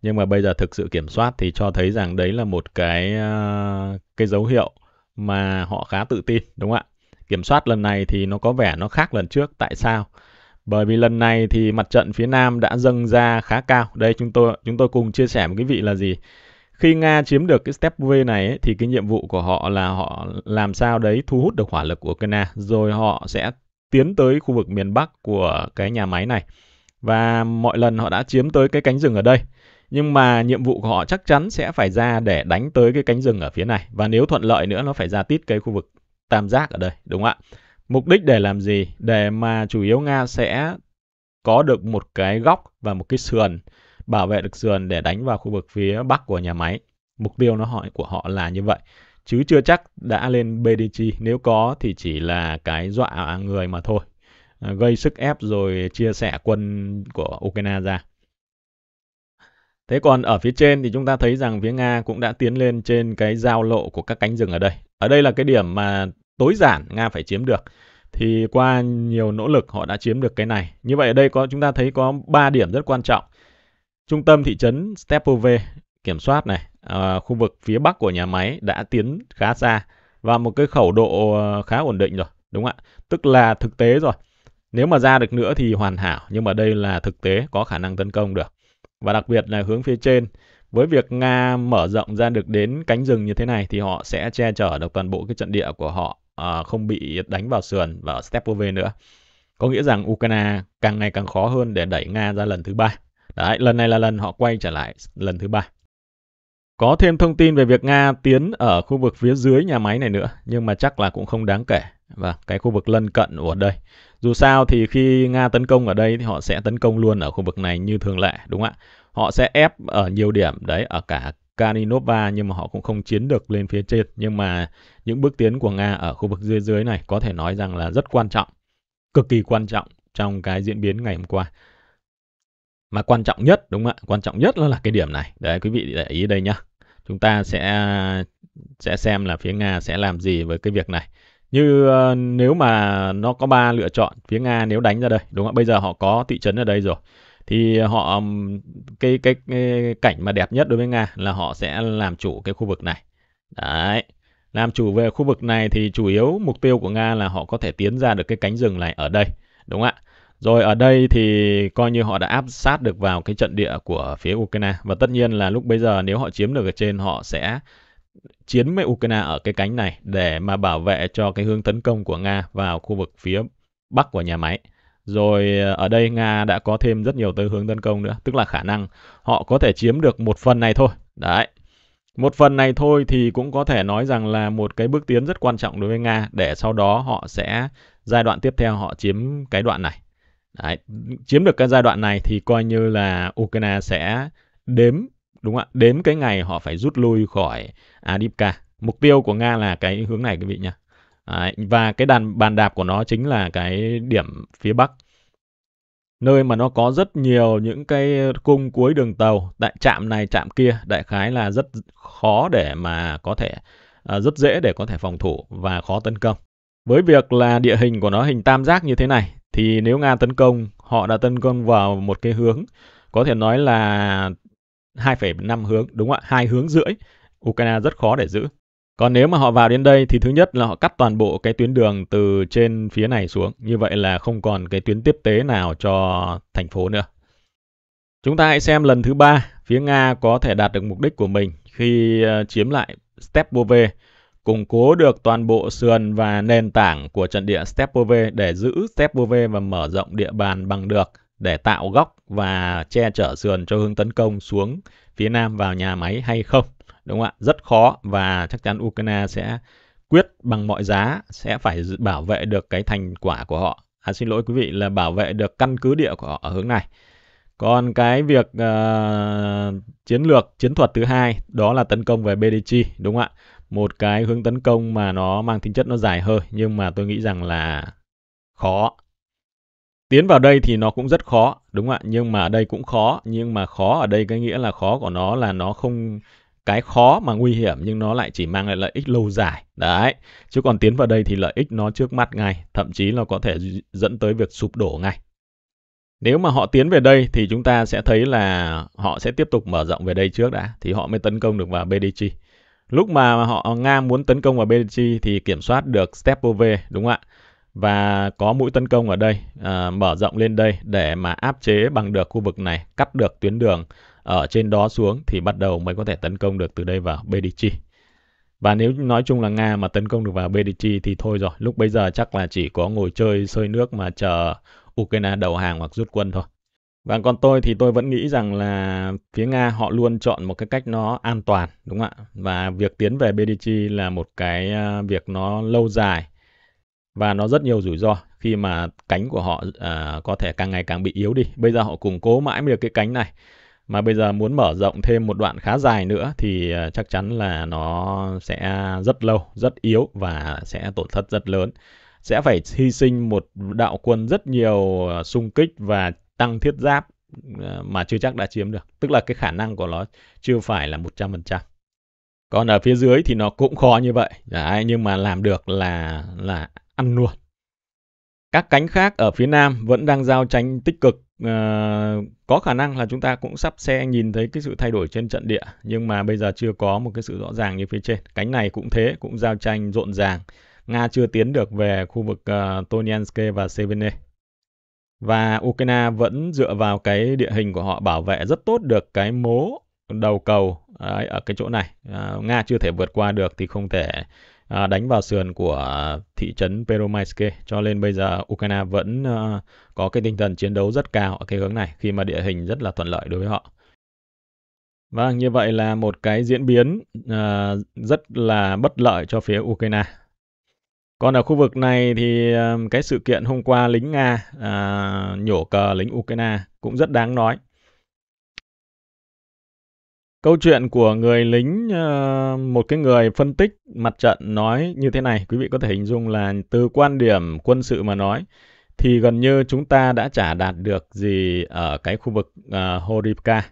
Speaker 1: nhưng mà bây giờ thực sự kiểm soát thì cho thấy rằng đấy là một cái à, cái dấu hiệu mà họ khá tự tin đúng không ạ kiểm soát lần này thì nó có vẻ nó khác lần trước tại sao bởi vì lần này thì mặt trận phía nam đã dâng ra khá cao đây chúng tôi chúng tôi cùng chia sẻ một cái vị là gì khi Nga chiếm được cái step V này thì cái nhiệm vụ của họ là họ làm sao đấy thu hút được hỏa lực của Ukraine rồi họ sẽ tiến tới khu vực miền Bắc của cái nhà máy này. Và mọi lần họ đã chiếm tới cái cánh rừng ở đây nhưng mà nhiệm vụ của họ chắc chắn sẽ phải ra để đánh tới cái cánh rừng ở phía này. Và nếu thuận lợi nữa nó phải ra tít cái khu vực tam giác ở đây, đúng không ạ? Mục đích để làm gì? Để mà chủ yếu Nga sẽ có được một cái góc và một cái sườn, bảo vệ được sườn để đánh vào khu vực phía bắc của nhà máy. Mục tiêu nó hỏi của họ là như vậy. Chứ chưa chắc đã lên BDG, nếu có thì chỉ là cái dọa người mà thôi ờ, gây sức ép rồi chia sẻ quân của Ukraine ra. Thế còn ở phía trên thì chúng ta thấy rằng phía Nga cũng đã tiến lên trên cái giao lộ của các cánh rừng ở đây. Ở đây là cái điểm mà tối giản Nga phải chiếm được. Thì qua nhiều nỗ lực họ đã chiếm được cái này. Như vậy ở đây có chúng ta thấy có 3 điểm rất quan trọng. Trung tâm thị trấn Stepove kiểm soát này, à, khu vực phía bắc của nhà máy đã tiến khá xa và một cái khẩu độ ờ, khá ổn định rồi, đúng không ạ? Tức là thực tế rồi. Nếu mà ra được nữa thì hoàn hảo, nhưng mà đây là thực tế có khả năng tấn công được và đặc biệt là hướng phía trên. Với việc Nga mở rộng ra được đến cánh rừng như thế này thì họ sẽ che chở được toàn bộ cái trận địa của họ à, không bị đánh vào sườn và ở Stepove nữa. Có nghĩa rằng Ukraine càng ngày càng khó hơn để đẩy Nga ra lần thứ ba. Đấy, lần này là lần họ quay trở lại lần thứ ba. Có thêm thông tin về việc Nga tiến ở khu vực phía dưới nhà máy này nữa, nhưng mà chắc là cũng không đáng kể và vâng, cái khu vực lân cận của đây. Dù sao thì khi Nga tấn công ở đây thì họ sẽ tấn công luôn ở khu vực này như thường lệ đúng không ạ? Họ sẽ ép ở nhiều điểm đấy ở cả Kalinova nhưng mà họ cũng không chiến được lên phía trên nhưng mà những bước tiến của Nga ở khu vực dưới dưới này có thể nói rằng là rất quan trọng, cực kỳ quan trọng trong cái diễn biến ngày hôm qua. Mà quan trọng nhất đúng không ạ? Quan trọng nhất là cái điểm này. Đấy quý vị để ý đây nhá. Chúng ta sẽ sẽ xem là phía Nga sẽ làm gì với cái việc này. Như uh, nếu mà nó có ba lựa chọn, phía Nga nếu đánh ra đây, đúng không? Bây giờ họ có thị trấn ở đây rồi. Thì họ cái, cái cái cảnh mà đẹp nhất đối với Nga là họ sẽ làm chủ cái khu vực này. Đấy. Làm chủ về khu vực này thì chủ yếu mục tiêu của Nga là họ có thể tiến ra được cái cánh rừng này ở đây, đúng không ạ? Rồi ở đây thì coi như họ đã áp sát được vào cái trận địa của phía Ukraine và tất nhiên là lúc bây giờ nếu họ chiếm được ở trên họ sẽ chiến với Ukraine ở cái cánh này để mà bảo vệ cho cái hướng tấn công của Nga vào khu vực phía bắc của nhà máy. Rồi ờ, ở đây Nga đã có thêm rất nhiều tới hướng tấn công nữa, tức là khả năng họ có thể chiếm được một phần này thôi. Đấy. Một phần này thôi thì cũng có thể nói rằng là một cái bước tiến rất quan trọng đối với Nga để sau đó họ sẽ giai đoạn tiếp theo họ chiếm cái đoạn này. Đấy, chiếm được cái giai đoạn này thì coi như là Ukraine sẽ đếm đúng không ạ đến cái ngày họ phải rút lui khỏi Adipka mục tiêu của nga là cái hướng này quý vị nhá và cái đàn bàn đạp của nó chính là cái điểm phía bắc nơi mà nó có rất nhiều những cái cung cuối đường tàu tại trạm này trạm kia đại khái là rất khó để mà có thể à, rất dễ để có thể phòng thủ và khó tấn công với việc là địa hình của nó hình tam giác như thế này thì nếu nga tấn công họ đã tấn công vào một cái hướng có thể nói là 2,5 hướng, đúng không ạ? Hai hướng rưỡi. Ukraine rất khó để giữ. Còn nếu mà họ vào đến đây thì thứ nhất là họ cắt toàn bộ cái tuyến đường từ trên phía này xuống. Như vậy là không còn cái tuyến tiếp tế nào cho thành phố nữa. Chúng ta hãy xem lần thứ ba phía Nga có thể đạt được mục đích của mình khi ờ, chiếm lại Stepove, củng cố được toàn bộ sườn và nền tảng của trận địa Stepove để giữ Stepove và mở rộng địa bàn bằng được để tạo góc và che chở sườn cho hướng tấn công xuống phía nam vào nhà máy hay không. Đúng không ạ? Rất khó và chắc chắn Ukraine sẽ quyết bằng mọi giá sẽ phải bảo vệ được cái thành quả của họ. À, xin lỗi quý vị là bảo vệ được căn cứ địa của họ ở hướng này. Còn cái việc uh, chiến lược, chiến thuật thứ hai đó là tấn công về Medici, đúng không ạ? Một cái hướng tấn công mà nó mang tính chất nó dài hơi nhưng mà tôi nghĩ rằng là khó tiến vào đây thì nó cũng rất khó đúng không ạ nhưng mà ở đây cũng khó nhưng mà khó ở đây cái nghĩa là khó của nó là nó không cái khó mà nguy hiểm nhưng nó lại chỉ mang lại lợi ích lâu dài đấy chứ còn tiến vào đây thì lợi ích nó trước mắt ngay thậm chí nó có thể dẫn tới việc sụp đổ ngay nếu mà họ tiến về đây thì chúng ta sẽ thấy là họ sẽ tiếp tục mở rộng về đây trước đã thì họ mới tấn công được vào BDG lúc mà họ Nga muốn tấn công vào BDG thì kiểm soát được Stepov, đúng không ạ và có mũi tấn công ở đây à, mở rộng lên đây để mà áp chế bằng được khu vực này cắt được tuyến đường ở trên đó xuống thì bắt đầu mới có thể tấn công được từ đây vào Bedichi và nếu nói chung là Nga mà tấn công được vào Bedichi thì thôi rồi lúc bây giờ chắc là chỉ có ngồi chơi sơi nước mà chờ Ukraine đầu hàng hoặc rút quân thôi và còn tôi thì tôi vẫn nghĩ rằng là phía Nga họ luôn chọn một cái cách nó an toàn, đúng không ạ? Và việc tiến về Bedichi là một cái à, việc nó lâu dài và nó rất nhiều rủi ro khi mà cánh của họ à, có thể càng ngày càng bị yếu đi. Bây giờ họ củng cố mãi được cái cánh này mà bây giờ muốn mở rộng thêm một đoạn khá dài nữa thì à, chắc chắn là nó sẽ rất lâu, rất yếu và sẽ tổn thất rất lớn. Sẽ phải hy sinh một đạo quân rất nhiều à, xung kích và tăng thiết giáp à, mà chưa chắc đã chiếm được. Tức là cái khả năng của nó chưa phải là một trăm phần trăm. Còn ở phía dưới thì nó cũng khó như vậy. Đấy, nhưng mà làm được là là ăn luôn. Các cánh khác ở phía Nam vẫn đang giao tranh tích cực. À, có khả năng là chúng ta cũng sắp sẽ nhìn thấy cái sự thay đổi trên trận địa nhưng mà bây giờ chưa có một cái sự rõ ràng như phía trên. Cánh này cũng thế, cũng giao tranh rộn ràng. Nga chưa tiến được về khu vực uh, ờ, Tonyansk và Sevene. Và Ukraine vẫn dựa vào cái địa hình của họ bảo vệ rất tốt được cái mố đầu cầu đấy, ở cái chỗ này. À, Nga chưa thể vượt qua được thì không thể à, đánh vào sườn của thị trấn Peromaiske cho nên bây giờ Ukraine vẫn à, có cái tinh thần chiến đấu rất cao ở cái hướng này khi mà địa hình rất là thuận lợi đối với họ. Vâng, như vậy là một cái diễn biến à, rất là bất lợi cho phía Ukraine. Còn ở khu vực này thì ờ, cái sự kiện hôm qua lính Nga à, nhổ cờ lính Ukraine cũng rất đáng nói. Câu chuyện của người lính, ờ, một cái người phân tích mặt trận nói như thế này, quý vị có thể hình dung là từ quan điểm quân sự mà nói, thì gần như chúng ta đã chả đạt được gì ở cái khu vực uh, Horivka.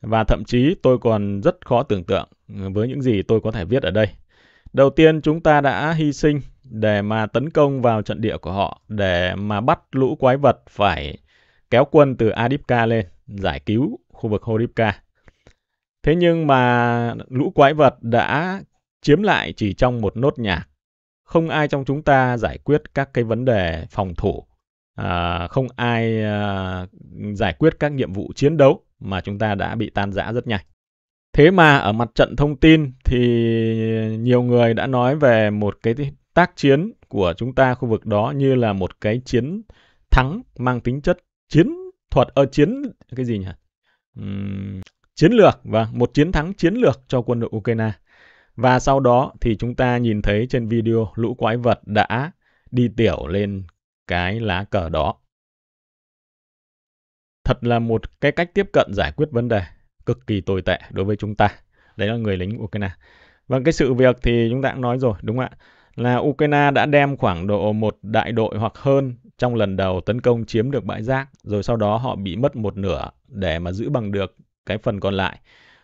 Speaker 1: Và thậm chí tôi còn rất khó tưởng tượng với những gì tôi có thể viết ở đây. Đầu tiên chúng ta đã hy sinh để mà tấn công vào trận địa của họ, để mà bắt lũ quái vật phải kéo quân từ Adipka lên, giải cứu khu vực Horivka. Thế nhưng mà lũ quái vật đã chiếm lại chỉ trong một nốt nhạc. Không ai trong chúng ta giải quyết các cái vấn đề phòng thủ, à, không ai à, giải quyết các nhiệm vụ chiến đấu mà chúng ta đã bị tan rã rất nhanh. Thế mà ở mặt trận thông tin thì nhiều người đã nói về một cái tác chiến của chúng ta khu vực đó như là một cái chiến thắng mang tính chất chiến thuật ở ờ, chiến cái gì nhỉ? Uhm, chiến lược và vâng, một chiến thắng chiến lược cho quân đội Ukraine. Và sau đó thì chúng ta nhìn thấy trên video lũ quái vật đã đi tiểu lên cái lá cờ đó. Thật là một cái cách tiếp cận giải quyết vấn đề cực kỳ tồi tệ đối với chúng ta. Đấy là người lính Ukraine. Và vâng, cái sự việc thì chúng ta cũng nói rồi, đúng không ạ? Là Ukraine đã đem khoảng độ một đại đội hoặc hơn trong lần đầu tấn công chiếm được bãi rác, rồi sau đó họ bị mất một nửa để mà giữ bằng được cái phần còn lại.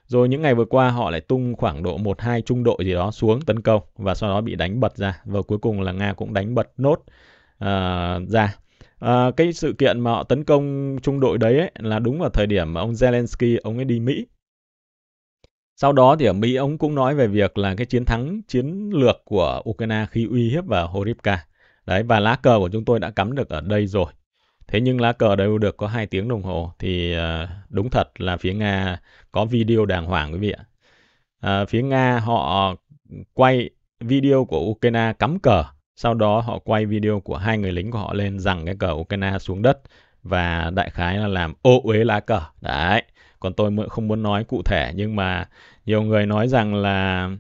Speaker 1: Rồi những ngày vừa qua họ lại tung khoảng độ 1-2 trung đội gì đó xuống tấn công và sau đó bị đánh bật ra. Và cuối cùng là Nga cũng đánh bật nốt uh, ra. Uh, cái sự kiện mà họ tấn công trung đội đấy ấy, là đúng vào thời điểm mà ông Zelensky, ông ấy đi Mỹ. Sau đó thì ở Mỹ ông cũng nói về việc là cái chiến thắng chiến lược của Ukraine khi uy hiếp vào Horivka. Đấy và lá cờ của chúng tôi đã cắm được ở đây rồi. Thế nhưng lá cờ đều được có 2 tiếng đồng hồ thì ờ, đúng thật là phía Nga có video đàng hoàng quý vị ạ. À, phía Nga họ quay video của Ukraine cắm cờ, sau đó họ quay video của hai người lính của họ lên rằng cái cờ Ukraine xuống đất và đại khái là làm ô uế lá cờ. Đấy. Còn tôi không muốn nói cụ thể nhưng mà nhiều người nói rằng là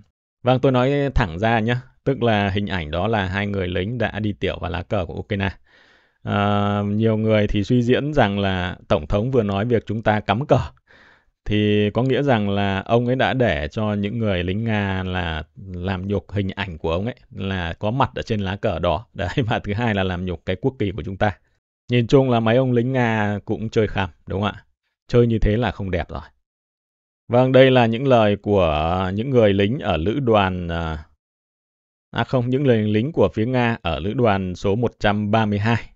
Speaker 1: vâng tôi nói thẳng ra nhé, tức là hình ảnh đó là hai người lính đã đi tiểu vào lá cờ của Ukraine à, nhiều người thì suy diễn rằng là tổng thống vừa nói việc chúng ta cắm cờ thì có nghĩa rằng là ông ấy đã để cho những người lính Nga là làm nhục hình ảnh của ông ấy là có mặt ở trên lá cờ đó. Đấy và thứ hai là làm nhục cái quốc kỳ của chúng ta. Nhìn chung là mấy ông lính Nga cũng chơi khăm đúng không ạ? Chơi như thế là không đẹp rồi. Vâng, đây là những lời của những người lính ở lữ đoàn ờ, à không, những lời lính của phía Nga ở lữ đoàn số 132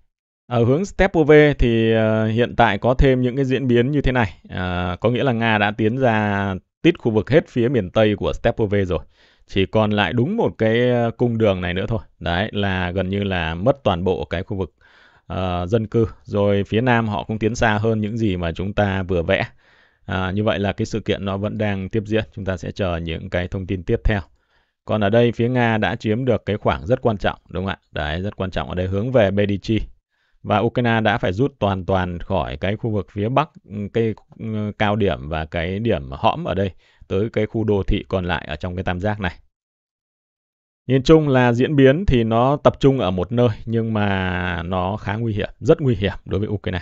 Speaker 1: ở hướng StepOV thì ờ, hiện tại có thêm những cái diễn biến như thế này. Uh, có nghĩa là Nga đã tiến ra tít khu vực hết phía miền Tây của StepOV rồi. Chỉ còn lại đúng một cái ờ, cung đường này nữa thôi. Đấy là gần như là mất toàn bộ cái khu vực uh, dân cư. Rồi phía Nam họ cũng tiến xa hơn những gì mà chúng ta vừa vẽ. Uh, như vậy là cái sự kiện nó vẫn đang tiếp diễn. Chúng ta sẽ chờ những cái thông tin tiếp theo. Còn ở đây phía Nga đã chiếm được cái khoảng rất quan trọng đúng không ạ? Đấy rất quan trọng ở đây hướng về Medici và Ukraine đã phải rút toàn toàn khỏi cái khu vực phía bắc ừ, cái ừ, cao điểm và cái điểm hõm ở đây tới cái khu đô thị còn lại ở trong cái tam giác này. Nhìn chung là diễn biến thì nó tập trung ở một nơi nhưng mà nó khá nguy hiểm, rất nguy hiểm đối với Ukraine.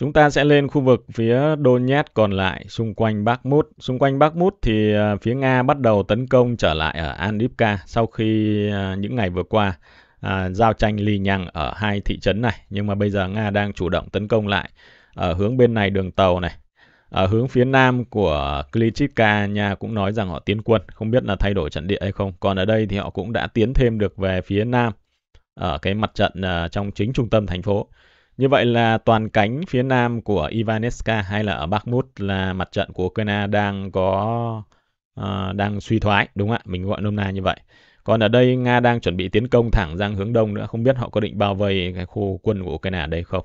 Speaker 1: Chúng ta sẽ lên khu vực phía Donetsk còn lại xung quanh Bakhmut. Xung quanh Bakhmut thì ờ, phía Nga bắt đầu tấn công trở lại ở Andivka sau khi ờ, những ngày vừa qua à, giao tranh ly nhằng ở hai thị trấn này. Nhưng mà bây giờ Nga đang chủ động tấn công lại ở hướng bên này đường tàu này. Ở hướng phía nam của Klichivka, Nga cũng nói rằng họ tiến quân, không biết là thay đổi trận địa hay không. Còn ở đây thì họ cũng đã tiến thêm được về phía nam, ở cái mặt trận uh, trong chính trung tâm thành phố. Như vậy là toàn cánh phía nam của Ivanetska hay là ở Bakhmut là mặt trận của Ukraine đang có uh, đang suy thoái, đúng không ạ? Mình gọi nôm na như vậy. Còn ở đây Nga đang chuẩn bị tiến công thẳng sang hướng đông nữa, không biết họ có định bao vây cái khu quân của Ukraine ở đây không.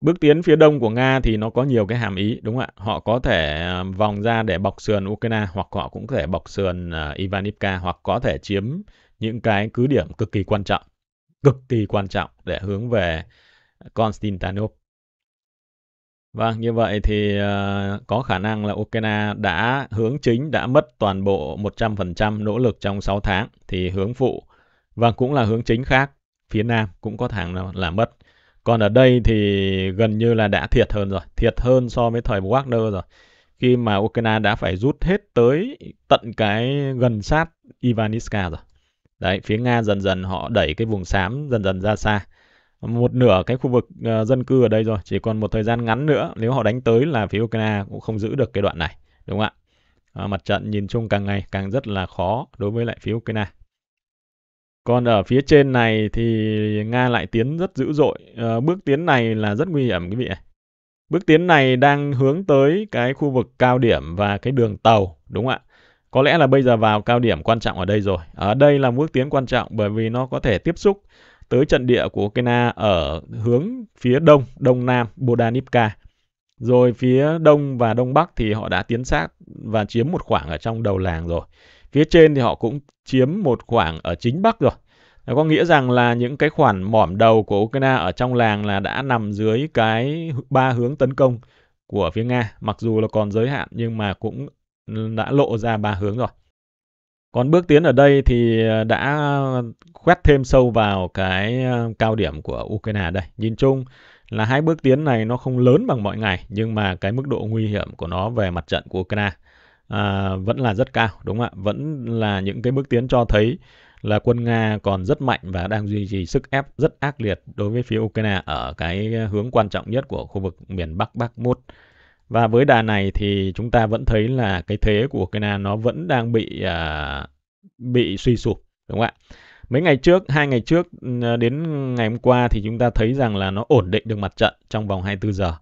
Speaker 1: Bước tiến phía đông của Nga thì nó có nhiều cái hàm ý, đúng không ạ? Họ có thể ờ, vòng ra để bọc sườn Ukraine hoặc họ cũng có thể bọc sườn ờ, Ivanivka hoặc có thể chiếm những cái cứ điểm cực kỳ quan trọng, cực kỳ quan trọng để hướng về Constantinople. Vâng, như vậy thì ờ, có khả năng là Ukraine đã hướng chính đã mất toàn bộ 100% nỗ lực trong 6 tháng thì hướng phụ và vâng, cũng là hướng chính khác phía Nam cũng có thằng là, là mất. Còn ở đây thì gần như là đã thiệt hơn rồi, thiệt hơn so với thời Wagner rồi. Khi mà Ukraine đã phải rút hết tới tận cái gần sát Ivaniska rồi. Đấy, phía Nga dần dần họ đẩy cái vùng xám dần dần ra xa một nửa cái khu vực uh, dân cư ở đây rồi chỉ còn một thời gian ngắn nữa nếu họ đánh tới là phía Ukraine cũng không giữ được cái đoạn này đúng không ạ à, mặt trận nhìn chung càng ngày càng rất là khó đối với lại phía Ukraine còn ở phía trên này thì Nga lại tiến rất dữ dội à, bước tiến này là rất nguy hiểm quý vị ạ bước tiến này đang hướng tới cái khu vực cao điểm và cái đường tàu đúng không ạ có lẽ là bây giờ vào cao điểm quan trọng ở đây rồi ở đây là bước tiến quan trọng bởi vì nó có thể tiếp xúc tới trận địa của Ukraine ở hướng phía đông, đông nam Bodanivka. Rồi phía đông và đông bắc thì họ đã tiến sát và chiếm một khoảng ở trong đầu làng rồi. Phía trên thì họ cũng chiếm một khoảng ở chính bắc rồi. Có nghĩa rằng là những cái khoản mỏm đầu của Ukraine ở trong làng là đã nằm dưới cái ba hướng tấn công của phía Nga. Mặc dù là còn giới hạn nhưng mà cũng đã lộ ra ba hướng rồi. Còn bước tiến ở đây thì ờ, đã quét thêm sâu vào cái ờ, cao điểm của Ukraine đây. Nhìn chung là hai bước tiến này nó không lớn bằng mọi ngày nhưng mà cái mức độ nguy hiểm của nó về mặt trận của Ukraine à, vẫn là rất cao đúng không ạ? Vẫn là những cái bước tiến cho thấy là quân Nga còn rất mạnh và đang duy trì sức ép rất ác liệt đối với phía Ukraine ở cái ờ, hướng quan trọng nhất của khu vực miền Bắc Bắc Mút và với đà này thì chúng ta vẫn thấy là cái thế của Ukraine nó vẫn đang bị à, bị suy sụp đúng không ạ? Mấy ngày trước, hai ngày trước à, đến ngày hôm qua thì chúng ta thấy rằng là nó ổn định được mặt trận trong vòng 24 giờ.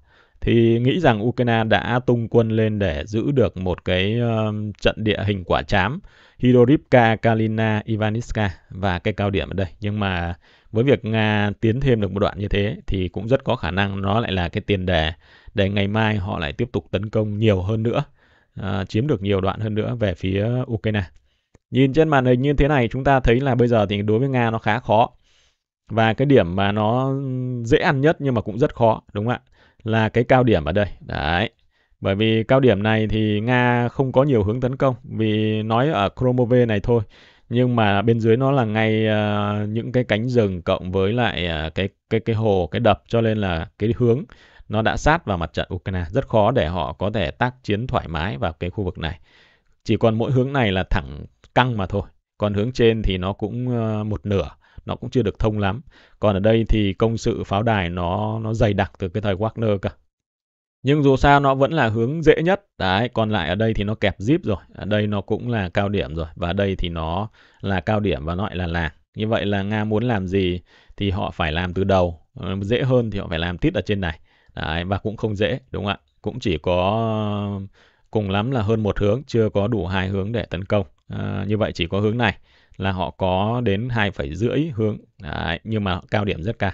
Speaker 1: Thì nghĩ rằng Ukraine đã tung quân lên để giữ được một cái uh, trận địa hình quả chám Hidorivka, Kalina, Ivaniska và cái cao điểm ở đây. Nhưng mà với việc Nga tiến thêm được một đoạn như thế thì cũng rất có khả năng nó lại là cái tiền đề để ngày mai họ lại tiếp tục tấn công nhiều hơn nữa, à, chiếm được nhiều đoạn hơn nữa về phía Ukraine. Nhìn trên màn hình như thế này chúng ta thấy là bây giờ thì đối với Nga nó khá khó. Và cái điểm mà nó dễ ăn nhất nhưng mà cũng rất khó, đúng không ạ? Là cái cao điểm ở đây. Đấy. Bởi vì cao điểm này thì Nga không có nhiều hướng tấn công vì nói ở Kromove này thôi. Nhưng mà bên dưới nó là ngay uh, những cái cánh rừng cộng với lại uh, cái cái cái hồ, cái đập cho nên là cái hướng nó đã sát vào mặt trận Ukraine. Rất khó để họ có thể tác chiến thoải mái vào cái khu vực này. Chỉ còn mỗi hướng này là thẳng căng mà thôi. Còn hướng trên thì nó cũng ờ, một nửa, nó cũng chưa được thông lắm. Còn ở đây thì công sự pháo đài nó nó dày đặc từ cái thời Wagner cơ. Nhưng dù sao nó vẫn là hướng dễ nhất. Đấy, còn lại ở đây thì nó kẹp zip rồi. Ở đây nó cũng là cao điểm rồi. Và ở đây thì nó là cao điểm và nó lại là làng. Như vậy là Nga muốn làm gì thì họ phải làm từ đầu. Ờ, dễ hơn thì họ phải làm tít ở trên này. Đấy, và cũng không dễ, đúng không ạ? Cũng chỉ có cùng lắm là hơn một hướng, chưa có đủ hai hướng để tấn công. À, như vậy chỉ có hướng này là họ có đến hai phẩy rưỡi hướng, Đấy, nhưng mà cao điểm rất cao.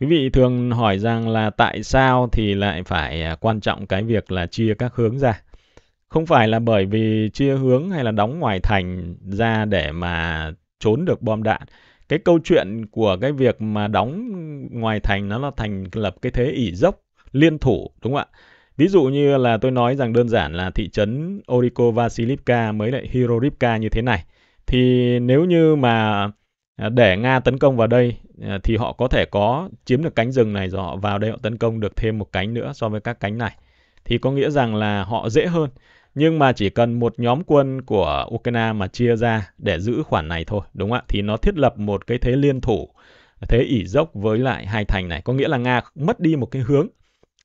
Speaker 1: Quý vị thường hỏi rằng là tại sao thì lại phải à, quan trọng cái việc là chia các hướng ra. Không phải là bởi vì chia hướng hay là đóng ngoài thành ra để mà trốn được bom đạn cái câu chuyện của cái việc mà đóng ngoài thành nó là thành lập cái thế ỉ dốc liên thủ đúng không ạ ví dụ như là tôi nói rằng đơn giản là thị trấn Oriko Vasilivka mới lại Hirorivka như thế này thì nếu như mà à, để Nga tấn công vào đây à, thì họ có thể có chiếm được cánh rừng này rồi họ vào đây họ tấn công được thêm một cánh nữa so với các cánh này thì có nghĩa rằng là họ dễ hơn nhưng mà chỉ cần một nhóm quân của Ukraine mà chia ra để giữ khoản này thôi, đúng không ạ? Thì nó thiết lập một cái thế liên thủ, thế ỉ dốc với lại hai thành này. Có nghĩa là Nga mất đi một cái hướng,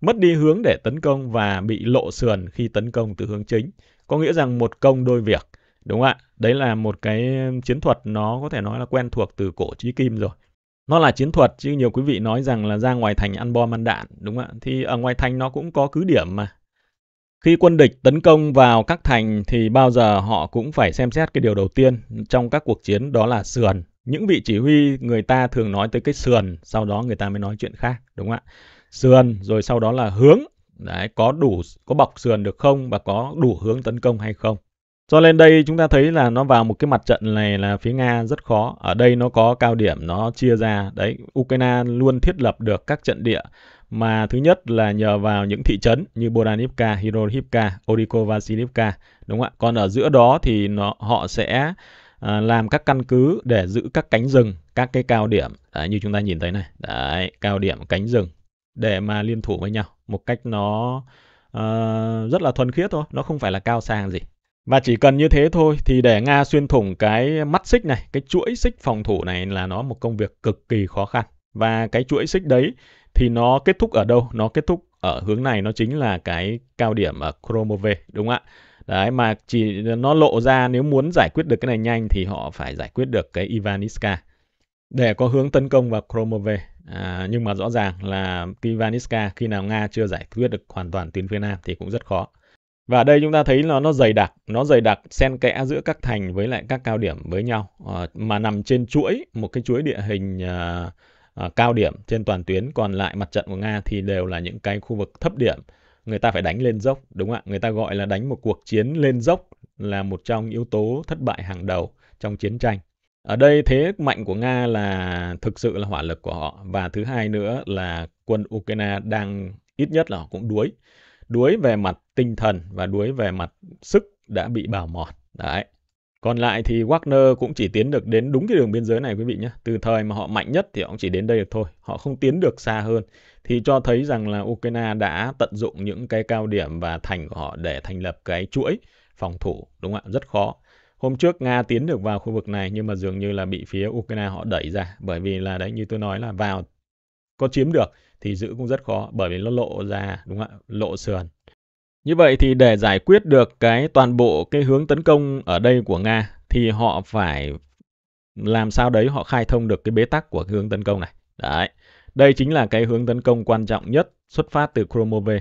Speaker 1: mất đi hướng để tấn công và bị lộ sườn khi tấn công từ hướng chính. Có nghĩa rằng một công đôi việc, đúng không ạ? Đấy là một cái chiến thuật nó có thể nói là quen thuộc từ cổ chí kim rồi. Nó là chiến thuật chứ nhiều quý vị nói rằng là ra ngoài thành ăn bom ăn đạn, đúng không ạ? Thì ở ngoài thành nó cũng có cứ điểm mà, khi quân địch tấn công vào các thành thì bao giờ họ cũng phải xem xét cái điều đầu tiên trong các cuộc chiến đó là sườn. Những vị chỉ huy người ta thường nói tới cái sườn, sau đó người ta mới nói chuyện khác, đúng không ạ? Sườn rồi sau đó là hướng. Đấy, có đủ có bọc sườn được không và có đủ hướng tấn công hay không. Cho lên đây chúng ta thấy là nó vào một cái mặt trận này là phía Nga rất khó. Ở đây nó có cao điểm, nó chia ra. Đấy, Ukraine luôn thiết lập được các trận địa mà thứ nhất là nhờ vào những thị trấn như Boranivka, Hirohivka, Orikovasilivka, đúng không ạ? Còn ở giữa đó thì nó họ sẽ à, làm các căn cứ để giữ các cánh rừng, các cái cao điểm đấy, như chúng ta nhìn thấy này, đấy, cao điểm cánh rừng để mà liên thủ với nhau một cách nó uh, rất là thuần khiết thôi, nó không phải là cao sang gì. Và chỉ cần như thế thôi thì để Nga xuyên thủng cái mắt xích này, cái chuỗi xích phòng thủ này là nó một công việc cực kỳ khó khăn. Và cái chuỗi xích đấy thì nó kết thúc ở đâu? Nó kết thúc ở hướng này nó chính là cái cao điểm ở Chromove đúng không ạ? Đấy mà chỉ nó lộ ra nếu muốn giải quyết được cái này nhanh thì họ phải giải quyết được cái Ivaniska để có hướng tấn công vào Kromove. À, nhưng mà rõ ràng là Ivaniska khi nào Nga chưa giải quyết được hoàn toàn tuyến phía Nam thì cũng rất khó. Và đây chúng ta thấy là nó dày đặc, nó dày đặc xen kẽ giữa các thành với lại các cao điểm với nhau à, mà nằm trên chuỗi một cái chuỗi địa hình à, à, cao điểm trên toàn tuyến còn lại mặt trận của nga thì đều là những cái khu vực thấp điểm người ta phải đánh lên dốc đúng không ạ người ta gọi là đánh một cuộc chiến lên dốc là một trong yếu tố thất bại hàng đầu trong chiến tranh ở đây thế mạnh của nga là thực sự là hỏa lực của họ và thứ hai nữa là quân ukraine đang ít nhất là họ cũng đuối đuối về mặt tinh thần và đuối về mặt sức đã bị bào mòn đấy còn lại thì Wagner cũng chỉ tiến được đến đúng cái đường biên giới này quý vị nhé. Từ thời mà họ mạnh nhất thì họ cũng chỉ đến đây được thôi. Họ không tiến được xa hơn. Thì cho thấy rằng là Ukraine đã tận dụng những cái cao điểm và thành của họ để thành lập cái chuỗi phòng thủ. Đúng không ạ? Rất khó. Hôm trước Nga tiến được vào khu vực này nhưng mà dường như là bị phía Ukraine họ đẩy ra. Bởi vì là đấy như tôi nói là vào có chiếm được thì giữ cũng rất khó bởi vì nó lộ ra đúng không ạ lộ sườn như vậy thì để giải quyết được cái toàn bộ cái hướng tấn công ở đây của Nga thì họ phải làm sao đấy họ khai thông được cái bế tắc của cái hướng tấn công này. Đấy. Đây chính là cái hướng tấn công quan trọng nhất xuất phát từ Kromove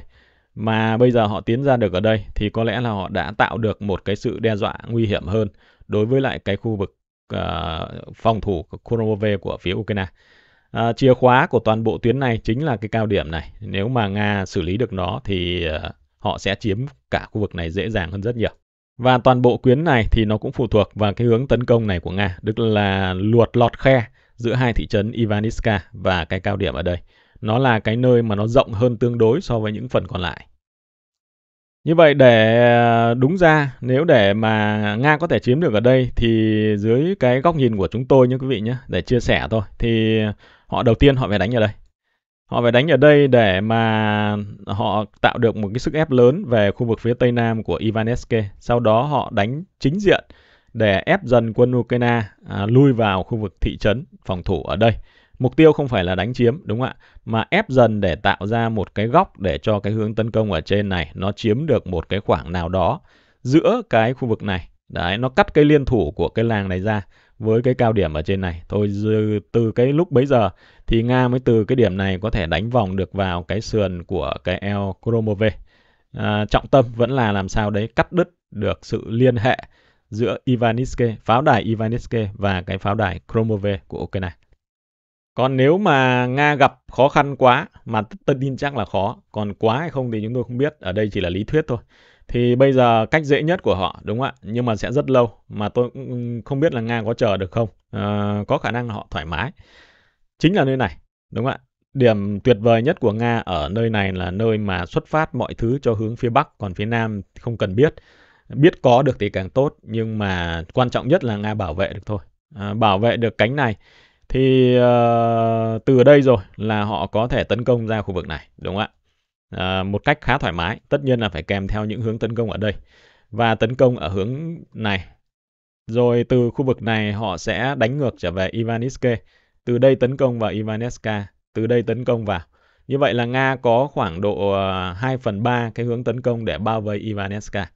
Speaker 1: mà bây giờ họ tiến ra được ở đây thì có lẽ là họ đã tạo được một cái sự đe dọa nguy hiểm hơn đối với lại cái khu vực uh, phòng thủ của Kromove của phía Ukraine. uh, chìa khóa của toàn bộ tuyến này chính là cái cao điểm này. Nếu mà Nga xử lý được nó thì uh, họ sẽ chiếm cả khu vực này dễ dàng hơn rất nhiều. Và toàn bộ quyến này thì nó cũng phụ thuộc vào cái hướng tấn công này của Nga, tức là luột lọt khe giữa hai thị trấn Ivaniska và cái cao điểm ở đây. Nó là cái nơi mà nó rộng hơn tương đối so với những phần còn lại. Như vậy để ờ, đúng ra nếu để mà Nga có thể chiếm được ở đây thì dưới cái góc nhìn của chúng tôi nhé quý vị nhé, để chia sẻ thôi thì họ đầu tiên họ phải đánh ở đây. Họ phải đánh ở đây để mà họ tạo được một cái sức ép lớn về khu vực phía tây nam của Ivaneske. Sau đó họ đánh chính diện để ép dần quân Ukraine à, lui vào khu vực thị trấn phòng thủ ở đây. Mục tiêu không phải là đánh chiếm, đúng không ạ? Mà ép dần để tạo ra một cái góc để cho cái hướng tấn công ở trên này nó chiếm được một cái khoảng nào đó giữa cái khu vực này. Đấy, nó cắt cái liên thủ của cái làng này ra với cái cao điểm ở trên này. Thôi từ cái lúc bấy giờ thì Nga mới từ cái điểm này có thể đánh vòng được vào cái sườn của cái El Kromove. À, trọng tâm vẫn là làm sao đấy cắt đứt được sự liên hệ giữa Ivaniske, pháo đài Ivaniske và cái pháo đài Kromove của Ukraine. Còn nếu mà Nga gặp khó khăn quá, mà tất tin chắc là khó, còn quá hay không thì chúng tôi không biết, ở đây chỉ là lý thuyết thôi thì bây giờ cách dễ nhất của họ đúng không ạ nhưng mà sẽ rất lâu mà tôi cũng không biết là nga có chờ được không à, có khả năng họ thoải mái chính là nơi này đúng không ạ điểm tuyệt vời nhất của nga ở nơi này là nơi mà xuất phát mọi thứ cho hướng phía bắc còn phía nam không cần biết biết có được thì càng tốt nhưng mà quan trọng nhất là nga bảo vệ được thôi à, bảo vệ được cánh này thì uh, từ đây rồi là họ có thể tấn công ra khu vực này đúng không ạ À, một cách khá thoải mái. Tất nhiên là phải kèm theo những hướng tấn công ở đây và tấn công ở hướng này. Rồi từ khu vực này họ sẽ đánh ngược trở về Ivaniske. Từ đây tấn công vào Ivaneska, từ đây tấn công vào. Như vậy là Nga có khoảng độ 2 à, phần 3 cái hướng tấn công để bao vây Ivaneska.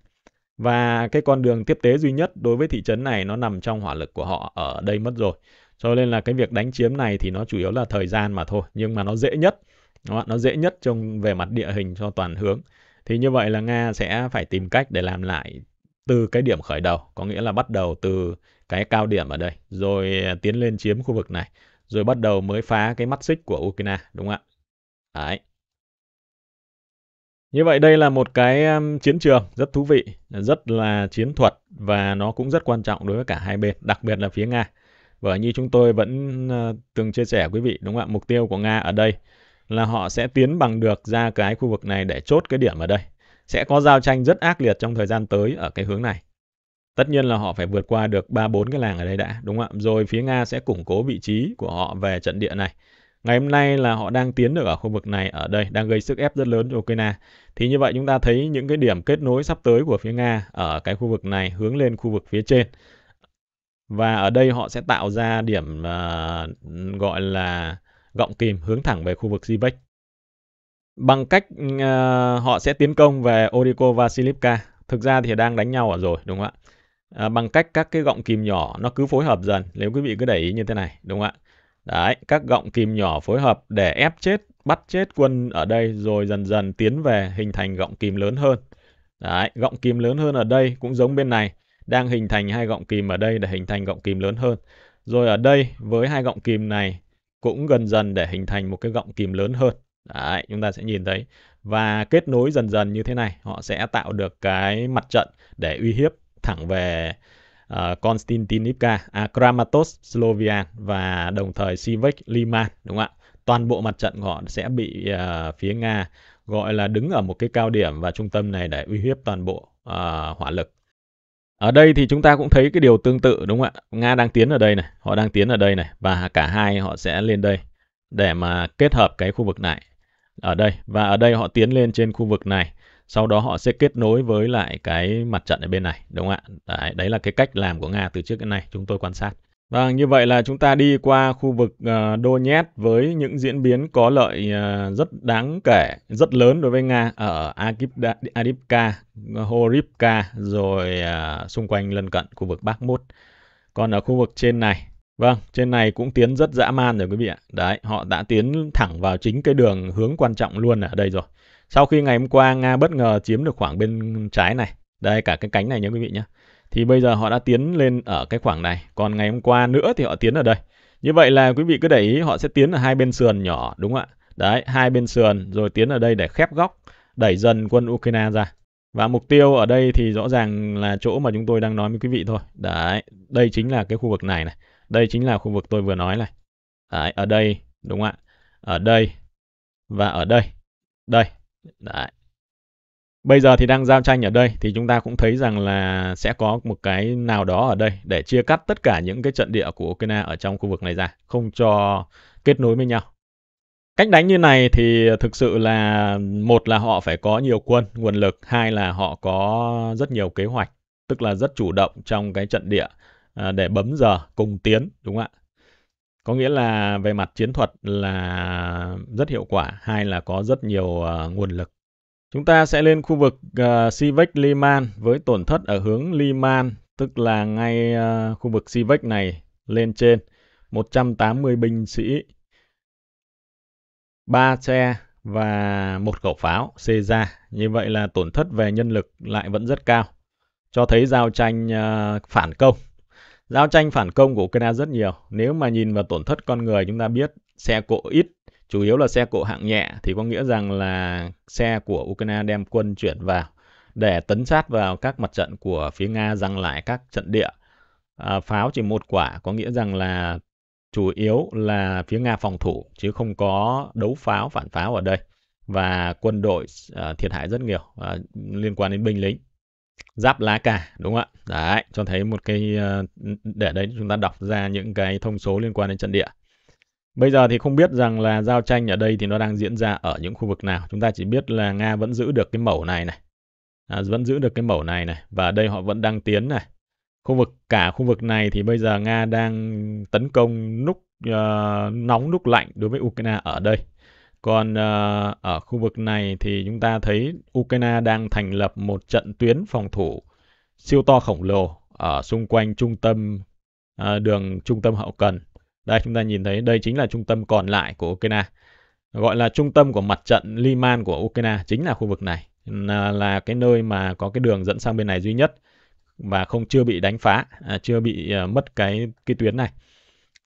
Speaker 1: Và cái con đường tiếp tế duy nhất đối với thị trấn này nó nằm trong hỏa lực của họ ở đây mất rồi. Cho nên là cái việc đánh chiếm này thì nó chủ yếu là thời gian mà thôi. Nhưng mà nó dễ nhất đó, nó dễ nhất trong về mặt địa hình cho toàn hướng. Thì như vậy là Nga sẽ phải tìm cách để làm lại từ cái điểm khởi đầu, có nghĩa là bắt đầu từ cái cao điểm ở đây, rồi à, tiến lên chiếm khu vực này, rồi bắt đầu mới phá cái mắt xích của Ukraine, đúng không ạ? Đấy. Như vậy đây là một cái chiến trường rất thú vị, rất là chiến thuật và nó cũng rất quan trọng đối với cả hai bên, đặc biệt là phía Nga. và như chúng tôi vẫn từng chia sẻ quý vị, đúng không ạ? Mục tiêu của Nga ở đây là họ sẽ tiến bằng được ra cái khu vực này để chốt cái điểm ở đây. Sẽ có giao tranh rất ác liệt trong thời gian tới ở cái hướng này. Tất nhiên là họ phải vượt qua được 3 4 cái làng ở đây đã, đúng không ạ? Rồi phía Nga sẽ củng cố vị trí của họ về trận địa này. Ngày hôm nay là họ đang tiến được ở khu vực này ở đây, đang gây sức ép rất lớn cho Ukraine. Thì như vậy chúng ta thấy những cái điểm kết nối sắp tới của phía Nga ở cái khu vực này hướng lên khu vực phía trên. Và ở đây họ sẽ tạo ra điểm uh, gọi là gọng kìm hướng thẳng về khu vực Zivek. Bằng cách uh, họ sẽ tiến công về Oriko và Silipka. Thực ra thì đang đánh nhau ở rồi, đúng không ạ? À, bằng cách các cái gọng kìm nhỏ nó cứ phối hợp dần. Nếu quý vị cứ để ý như thế này, đúng không ạ? Đấy, các gọng kìm nhỏ phối hợp để ép chết, bắt chết quân ở đây rồi dần dần tiến về hình thành gọng kìm lớn hơn. Đấy, gọng kìm lớn hơn ở đây cũng giống bên này, đang hình thành hai gọng kìm ở đây để hình thành gọng kìm lớn hơn. Rồi ở đây với hai gọng kìm này cũng gần dần để hình thành một cái gọng kìm lớn hơn. Đấy, chúng ta sẽ nhìn thấy và kết nối dần dần như thế này, họ sẽ tạo được cái mặt trận để uy hiếp thẳng về uh, Konstantinivka, à, Kramatorsk, Slovian và đồng thời Sivek, Liman, đúng không ạ? Toàn bộ mặt trận của họ sẽ bị uh, phía Nga gọi là đứng ở một cái cao điểm và trung tâm này để uy hiếp toàn bộ uh, hỏa lực ở đây thì chúng ta cũng thấy cái điều tương tự đúng không ạ? Nga đang tiến ở đây này, họ đang tiến ở đây này và cả hai họ sẽ lên đây để mà kết hợp cái khu vực này ở đây và ở đây họ tiến lên trên khu vực này sau đó họ sẽ kết nối với lại cái mặt trận ở bên này đúng không ạ đấy, đấy là cái cách làm của nga từ trước đến nay chúng tôi quan sát Vâng, như vậy là chúng ta đi qua khu vực uh, Donetsk với những diễn biến có lợi uh, rất đáng kể, rất lớn đối với Nga ở Akipda, Adipka, Horivka rồi uh, xung quanh lân cận khu vực Bakhmut. Còn ở khu vực trên này, vâng, trên này cũng tiến rất dã man rồi quý vị ạ. Đấy, họ đã tiến thẳng vào chính cái đường hướng quan trọng luôn ở đây rồi. Sau khi ngày hôm qua Nga bất ngờ chiếm được khoảng bên trái này, đây cả cái cánh này nhé quý vị nhé thì bây giờ họ đã tiến lên ở cái khoảng này, còn ngày hôm qua nữa thì họ tiến ở đây. Như vậy là quý vị cứ để ý họ sẽ tiến ở hai bên sườn nhỏ đúng không ạ? Đấy, hai bên sườn rồi tiến ở đây để khép góc, đẩy dần quân Ukraine ra. Và mục tiêu ở đây thì rõ ràng là chỗ mà chúng tôi đang nói với quý vị thôi. Đấy, đây chính là cái khu vực này này. Đây chính là khu vực tôi vừa nói này. Đấy, ở đây, đúng không ạ? Ở đây và ở đây. Đây, đấy. Bây giờ thì đang giao tranh ở đây thì chúng ta cũng thấy rằng là sẽ có một cái nào đó ở đây để chia cắt tất cả những cái trận địa của Ukraine ở trong khu vực này ra, không cho kết nối với nhau. Cách đánh như này thì thực sự là một là họ phải có nhiều quân, nguồn lực, hai là họ có rất nhiều kế hoạch, tức là rất chủ động trong cái trận địa à, để bấm giờ cùng tiến, đúng không ạ? Có nghĩa là về mặt chiến thuật là rất hiệu quả, hai là có rất nhiều à, nguồn lực. Chúng ta sẽ lên khu vực uh, à, Sivek Liman với tổn thất ở hướng Liman, tức là ngay uh, khu vực Sivek này lên trên 180 binh sĩ, 3 xe và một khẩu pháo xê ra Như vậy là tổn thất về nhân lực lại vẫn rất cao, cho thấy giao tranh uh, phản công. Giao tranh phản công của Ukraine rất nhiều. Nếu mà nhìn vào tổn thất con người chúng ta biết xe cộ ít chủ yếu là xe cộ hạng nhẹ thì có nghĩa rằng là xe của Ukraine đem quân chuyển vào để tấn sát vào các mặt trận của phía Nga rằng lại các trận địa. À, pháo chỉ một quả có nghĩa rằng là chủ yếu là phía Nga phòng thủ chứ không có đấu pháo phản pháo ở đây và quân đội uh, thiệt hại rất nhiều uh, liên quan đến binh lính giáp lá cà đúng không ạ đấy cho thấy một cái ờ, để đấy chúng ta đọc ra những cái thông số liên quan đến trận địa Bây giờ thì không biết rằng là giao tranh ở đây thì nó đang diễn ra ở những khu vực nào. Chúng ta chỉ biết là Nga vẫn giữ được cái mẫu này này. À, vẫn giữ được cái mẫu này này. Và ở đây họ vẫn đang tiến này. Khu vực cả khu vực này thì bây giờ Nga đang tấn công nút uh, ờ, nóng nút lạnh đối với Ukraine ở đây. Còn uh, ở khu vực này thì chúng ta thấy Ukraine đang thành lập một trận tuyến phòng thủ siêu to khổng lồ ở xung quanh trung tâm uh, đường trung tâm hậu cần đây chúng ta nhìn thấy đây chính là trung tâm còn lại của Ukraine. Gọi là trung tâm của mặt trận Liman của Ukraine chính là khu vực này. Là, là cái nơi mà có cái đường dẫn sang bên này duy nhất và không chưa bị đánh phá, à, chưa bị à, mất cái cái tuyến này.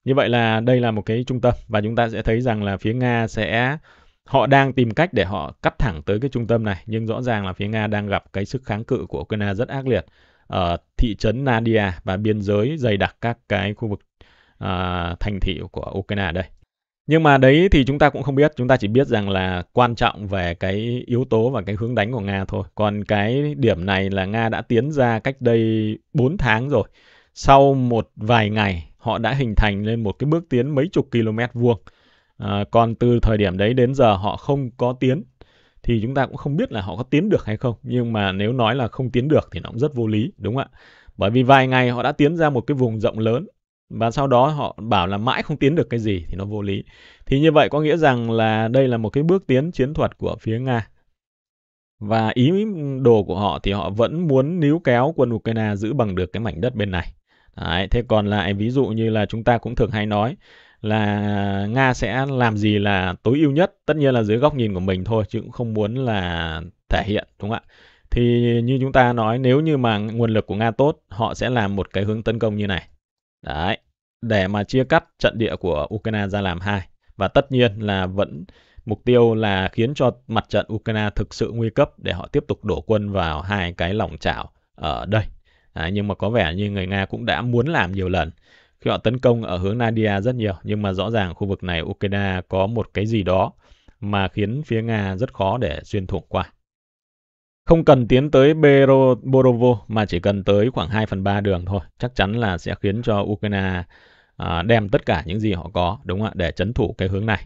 Speaker 1: Như vậy là đây là một cái trung tâm và chúng ta sẽ thấy rằng là phía Nga sẽ họ đang tìm cách để họ cắt thẳng tới cái trung tâm này nhưng rõ ràng là phía Nga đang gặp cái sức kháng cự của Ukraine rất ác liệt ở thị trấn Nadia và biên giới dày đặc các cái khu vực à, thành thị của Ukraine ở đây. Nhưng mà đấy thì chúng ta cũng không biết, chúng ta chỉ biết rằng là quan trọng về cái yếu tố và cái hướng đánh của Nga thôi. Còn cái điểm này là Nga đã tiến ra cách đây 4 tháng rồi. Sau một vài ngày, họ đã hình thành lên một cái bước tiến mấy chục km vuông. À, còn từ thời điểm đấy đến giờ họ không có tiến thì chúng ta cũng không biết là họ có tiến được hay không. Nhưng mà nếu nói là không tiến được thì nó cũng rất vô lý, đúng không ạ? Bởi vì vài ngày họ đã tiến ra một cái vùng rộng lớn và sau đó họ bảo là mãi không tiến được cái gì thì nó vô lý. Thì như vậy có nghĩa rằng là đây là một cái bước tiến chiến thuật của phía Nga. Và ý đồ của họ thì họ vẫn muốn níu kéo quân Ukraine giữ bằng được cái mảnh đất bên này. Đấy, thế còn lại ví dụ như là chúng ta cũng thường hay nói là Nga sẽ làm gì là tối ưu nhất, tất nhiên là dưới góc nhìn của mình thôi chứ cũng không muốn là thể hiện đúng không ạ? Thì như chúng ta nói nếu như mà nguồn lực của Nga tốt, họ sẽ làm một cái hướng tấn công như này Đấy, để mà chia cắt trận địa của Ukraine ra làm hai. Và tất nhiên là vẫn mục tiêu là khiến cho mặt trận Ukraine thực sự nguy cấp để họ tiếp tục đổ quân vào hai cái lòng chảo ở đây. À, nhưng mà có vẻ như người Nga cũng đã muốn làm nhiều lần khi họ tấn công ở hướng Nadia rất nhiều. Nhưng mà rõ ràng khu vực này Ukraine có một cái gì đó mà khiến phía Nga rất khó để xuyên thủng qua. Không cần tiến tới Bero, Borovo mà chỉ cần tới khoảng 2 phần 3 đường thôi. Chắc chắn là sẽ khiến cho Ukraine à, đem tất cả những gì họ có đúng không ạ để chấn thủ cái hướng này.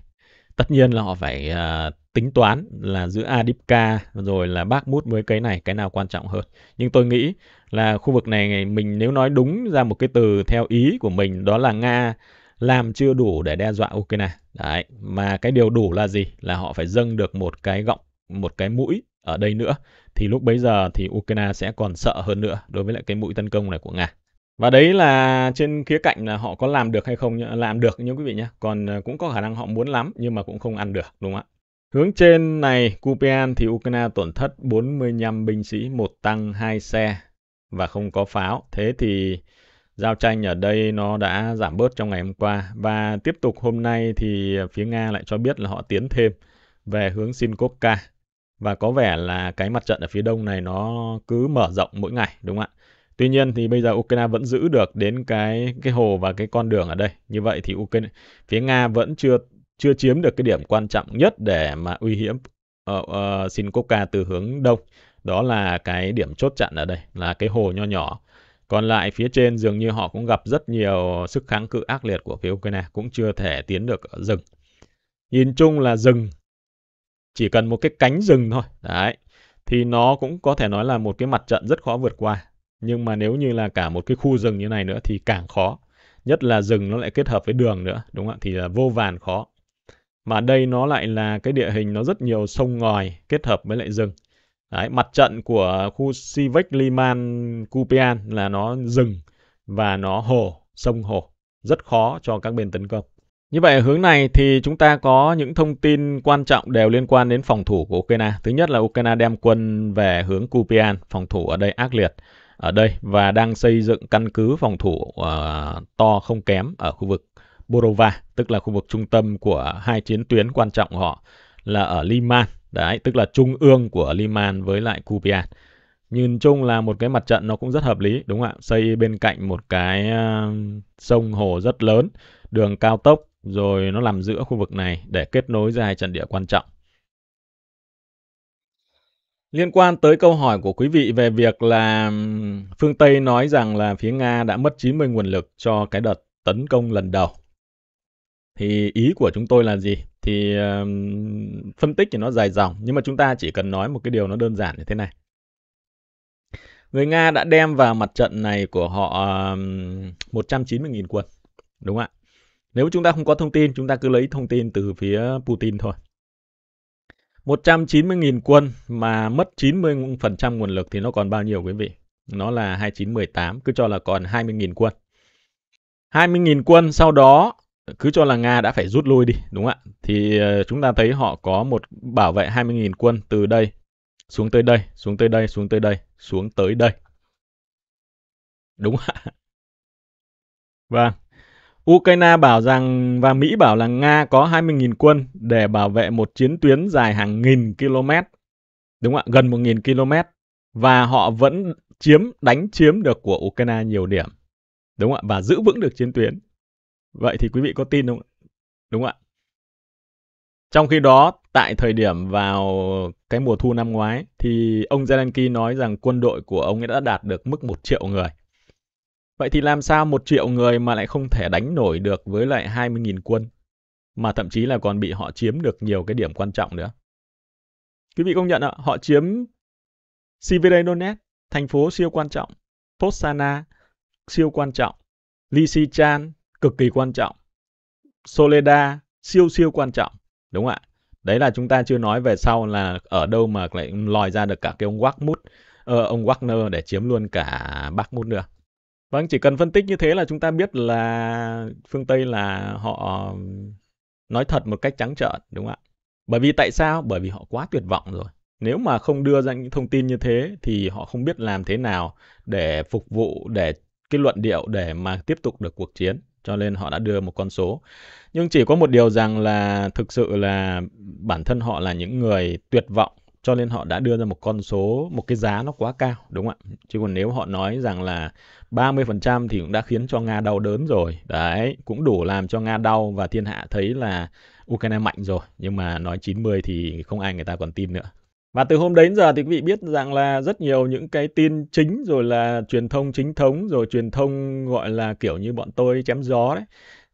Speaker 1: Tất nhiên là họ phải à, tính toán là giữa Adipka rồi là Bác Mút với cái này cái nào quan trọng hơn. Nhưng tôi nghĩ là khu vực này mình nếu nói đúng ra một cái từ theo ý của mình đó là Nga làm chưa đủ để đe dọa Ukraine. Đấy, mà cái điều đủ là gì? Là họ phải dâng được một cái gọng, một cái mũi ở đây nữa thì lúc bấy giờ thì Ukraine sẽ còn sợ hơn nữa đối với lại cái mũi tấn công này của Nga. Và đấy là trên khía cạnh là họ có làm được hay không làm được nhé quý vị nhé. Còn ờ, cũng có khả năng họ muốn lắm nhưng mà cũng không ăn được đúng không ạ? Hướng trên này, Kupian thì Ukraine tổn thất 45 binh sĩ, một tăng, hai xe và không có pháo. Thế thì giao tranh ở đây nó đã giảm bớt trong ngày hôm qua và tiếp tục hôm nay thì phía Nga lại cho biết là họ tiến thêm về hướng Sinkovka và có vẻ là cái mặt trận ở phía đông này nó cứ mở rộng mỗi ngày đúng không ạ? Tuy nhiên thì bây giờ Ukraine vẫn giữ được đến cái cái hồ và cái con đường ở đây. Như vậy thì Ukraine phía Nga vẫn chưa chưa chiếm được cái điểm quan trọng nhất để mà uy hiếp uh, ờ, uh, ờ, Sinkovka từ hướng đông. Đó là cái điểm chốt chặn ở đây là cái hồ nho nhỏ. Còn lại phía trên dường như họ cũng gặp rất nhiều sức kháng cự ác liệt của phía Ukraine cũng chưa thể tiến được ở rừng. Nhìn chung là rừng chỉ cần một cái cánh rừng thôi đấy thì nó cũng có thể nói là một cái mặt trận rất khó vượt qua nhưng mà nếu như là cả một cái khu rừng như này nữa thì càng khó nhất là rừng nó lại kết hợp với đường nữa đúng không ạ thì là vô vàn khó mà đây nó lại là cái địa hình nó rất nhiều sông ngòi kết hợp với lại rừng Đấy, mặt trận của khu Sivek Liman Kupian là nó rừng và nó hồ, sông hồ. Rất khó cho các bên tấn công. Như vậy hướng này thì chúng ta có những thông tin quan trọng đều liên quan đến phòng thủ của Ukraine. Thứ nhất là Ukraine đem quân về hướng Kupian, phòng thủ ở đây ác liệt ở đây và đang xây dựng căn cứ phòng thủ uh, to không kém ở khu vực Borova, tức là khu vực trung tâm của hai chiến tuyến quan trọng của họ là ở Liman, đấy, tức là trung ương của Liman với lại Kupian. Nhìn chung là một cái mặt trận nó cũng rất hợp lý, đúng không ạ? Xây bên cạnh một cái uh, sông hồ rất lớn, đường cao tốc rồi nó nằm giữa khu vực này để kết nối ra hai trận địa quan trọng. Liên quan tới câu hỏi của quý vị về việc là phương Tây nói rằng là phía Nga đã mất 90 nguồn lực cho cái đợt tấn công lần đầu. Thì ý của chúng tôi là gì? Thì uh, phân tích thì nó dài dòng, nhưng mà chúng ta chỉ cần nói một cái điều nó đơn giản như thế này. Người Nga đã đem vào mặt trận này của họ uh, 190.000 quân, đúng không ạ? Nếu chúng ta không có thông tin, chúng ta cứ lấy thông tin từ phía Putin thôi. 190.000 quân mà mất 90% nguồn lực thì nó còn bao nhiêu quý vị? Nó là 2918, cứ cho là còn 20.000 quân. 20.000 quân sau đó cứ cho là Nga đã phải rút lui đi, đúng không ạ? Thì ờ, chúng ta thấy họ có một bảo vệ 20.000 quân từ đây xuống tới đây, xuống tới đây, xuống tới đây, xuống tới đây. Đúng ạ. Vâng. Ukraine bảo rằng và Mỹ bảo là Nga có 20.000 quân để bảo vệ một chiến tuyến dài hàng nghìn km. Đúng ạ, gần 1.000 km. Và họ vẫn chiếm, đánh chiếm được của Ukraine nhiều điểm. Đúng ạ, và giữ vững được chiến tuyến. Vậy thì quý vị có tin không? Đúng ạ. Trong khi đó, tại thời điểm vào cái mùa thu năm ngoái, thì ông Zelensky nói rằng quân đội của ông ấy đã đạt được mức 1 triệu người. Vậy thì làm sao một triệu người mà lại không thể đánh nổi được với lại 20.000 quân, mà thậm chí là còn bị họ chiếm được nhiều cái điểm quan trọng nữa. Quý vị công nhận ạ, họ chiếm Severodonetsk, thành phố siêu quan trọng, posana siêu quan trọng, Lysychan cực kỳ quan trọng, Soleda siêu siêu quan trọng, đúng không ạ? Đấy là chúng ta chưa nói về sau là ở đâu mà lại lòi ra được cả cái ông Wakmut, ờ, ông Wagner để chiếm luôn cả bắc Bakhmut nữa. Vâng, chỉ cần phân tích như thế là chúng ta biết là phương Tây là họ nói thật một cách trắng trợn, đúng không ạ? Bởi vì tại sao? Bởi vì họ quá tuyệt vọng rồi. Nếu mà không đưa ra những thông tin như thế thì họ không biết làm thế nào để phục vụ, để cái luận điệu để mà tiếp tục được cuộc chiến. Cho nên họ đã đưa một con số. Nhưng chỉ có một điều rằng là thực sự là bản thân họ là những người tuyệt vọng cho nên họ đã đưa ra một con số một cái giá nó quá cao đúng không ạ chứ còn nếu họ nói rằng là 30% thì cũng đã khiến cho Nga đau đớn rồi đấy cũng đủ làm cho Nga đau và thiên hạ thấy là Ukraine mạnh rồi nhưng mà nói 90 thì không ai người ta còn tin nữa và từ hôm đến giờ thì quý vị biết rằng là rất nhiều những cái tin chính rồi là truyền thông chính thống rồi truyền thông gọi là kiểu như bọn tôi chém gió đấy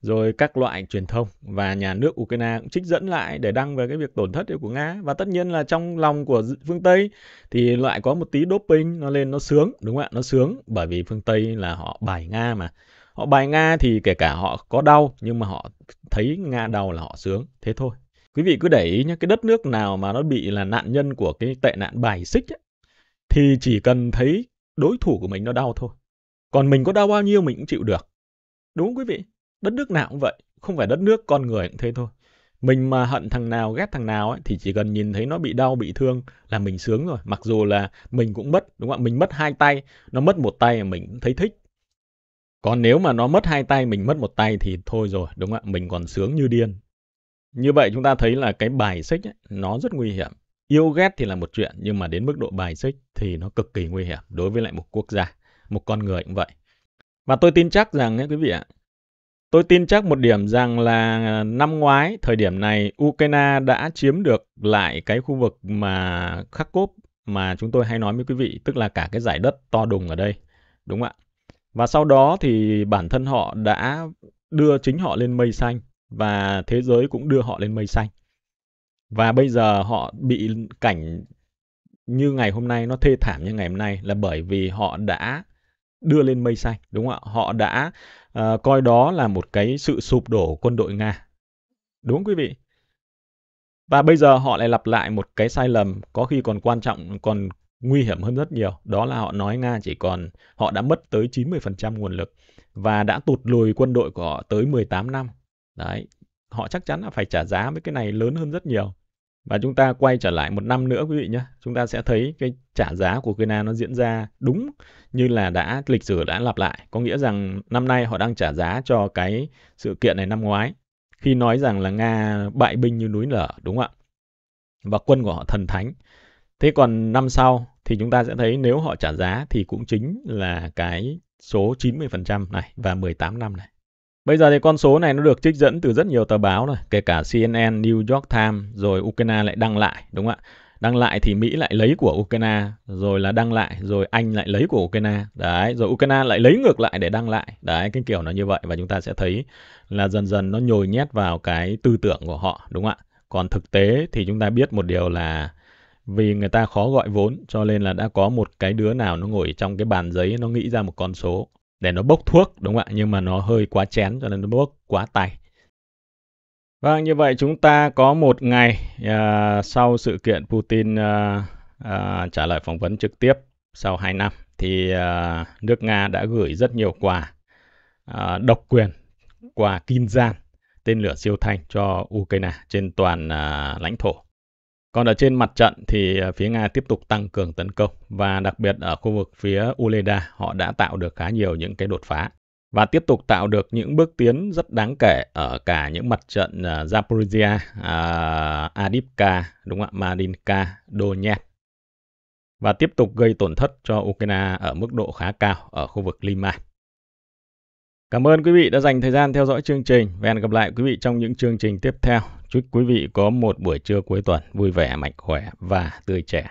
Speaker 1: rồi các loại truyền thông và nhà nước Ukraine cũng trích dẫn lại để đăng về cái việc tổn thất của Nga và tất nhiên là trong lòng của phương Tây thì lại có một tí doping nó lên nó sướng đúng không ạ nó sướng bởi vì phương Tây là họ bài Nga mà họ bài Nga thì kể cả họ có đau nhưng mà họ thấy Nga đau là họ sướng thế thôi quý vị cứ để ý nhé cái đất nước nào mà nó bị là nạn nhân của cái tệ nạn bài xích ấy, thì chỉ cần thấy đối thủ của mình nó đau thôi còn mình có đau bao nhiêu mình cũng chịu được đúng không quý vị đất nước nào cũng vậy không phải đất nước con người cũng thế thôi mình mà hận thằng nào ghét thằng nào ấy, thì chỉ cần nhìn thấy nó bị đau bị thương là mình sướng rồi mặc dù là mình cũng mất đúng không ạ mình mất hai tay nó mất một tay mình cũng thấy thích còn nếu mà nó mất hai tay mình mất một tay thì thôi rồi đúng không ạ mình còn sướng như điên như vậy chúng ta thấy là cái bài xích ấy, nó rất nguy hiểm yêu ghét thì là một chuyện nhưng mà đến mức độ bài xích thì nó cực kỳ nguy hiểm đối với lại một quốc gia một con người cũng vậy và tôi tin chắc rằng ấy, quý vị ạ Tôi tin chắc một điểm rằng là năm ngoái, thời điểm này, Ukraine đã chiếm được lại cái khu vực mà Kharkov mà chúng tôi hay nói với quý vị, tức là cả cái giải đất to đùng ở đây. Đúng không ạ? Và sau đó thì bản thân họ đã đưa chính họ lên mây xanh và thế giới cũng đưa họ lên mây xanh. Và bây giờ họ bị cảnh như ngày hôm nay, nó thê thảm như ngày hôm nay là bởi vì họ đã đưa lên mây xanh, đúng không ạ? Họ đã à, coi đó là một cái sự sụp đổ quân đội Nga. Đúng quý vị. Và bây giờ họ lại lặp lại một cái sai lầm có khi còn quan trọng, còn nguy hiểm hơn rất nhiều. Đó là họ nói Nga chỉ còn, họ đã mất tới 90% nguồn lực và đã tụt lùi quân đội của họ tới 18 năm. Đấy, họ chắc chắn là phải trả giá với cái này lớn hơn rất nhiều. Và chúng ta quay trở lại một năm nữa quý vị nhé. Chúng ta sẽ thấy cái trả giá của Ukraine nó diễn ra đúng như là đã lịch sử đã lặp lại. Có nghĩa rằng năm nay họ đang trả giá cho cái sự kiện này năm ngoái. Khi nói rằng là Nga bại binh như núi lở đúng không ạ? Và quân của họ thần thánh. Thế còn năm sau thì chúng ta sẽ thấy nếu họ trả giá thì cũng chính là cái số 90% này và 18 năm này. Bây giờ thì con số này nó được trích dẫn từ rất nhiều tờ báo rồi, kể cả CNN, New York Times, rồi Ukraine lại đăng lại, đúng không ạ? Đăng lại thì Mỹ lại lấy của Ukraine, rồi là đăng lại, rồi Anh lại lấy của Ukraine, đấy, rồi Ukraine lại lấy ngược lại để đăng lại, đấy, cái kiểu nó như vậy và chúng ta sẽ thấy là dần dần nó nhồi nhét vào cái tư tưởng của họ, đúng không ạ? Còn thực tế thì chúng ta biết một điều là vì người ta khó gọi vốn cho nên là đã có một cái đứa nào nó ngồi trong cái bàn giấy nó nghĩ ra một con số để nó bốc thuốc đúng không ạ nhưng mà nó hơi quá chén cho nên nó bốc quá tay vâng như vậy chúng ta có một ngày à, sau sự kiện Putin à, à, trả lời phỏng vấn trực tiếp sau 2 năm thì à, nước Nga đã gửi rất nhiều quà à, độc quyền quà kim gian tên lửa siêu thanh cho Ukraine trên toàn à, lãnh thổ còn ở trên mặt trận thì à, phía Nga tiếp tục tăng cường tấn công và đặc biệt ở khu vực phía Uleda họ đã tạo được khá nhiều những cái đột phá và tiếp tục tạo được những bước tiến rất đáng kể ở cả những mặt trận à, Zaporizhia, uh, Adipka, đúng không ạ, Marinka, Donetsk và tiếp tục gây tổn thất cho Ukraine ở mức độ khá cao ở khu vực Lima. Cảm ơn quý vị đã dành thời gian theo dõi chương trình và hẹn gặp lại quý vị trong những chương trình tiếp theo. Chúc quý vị có một buổi trưa cuối tuần vui vẻ, mạnh khỏe và tươi trẻ.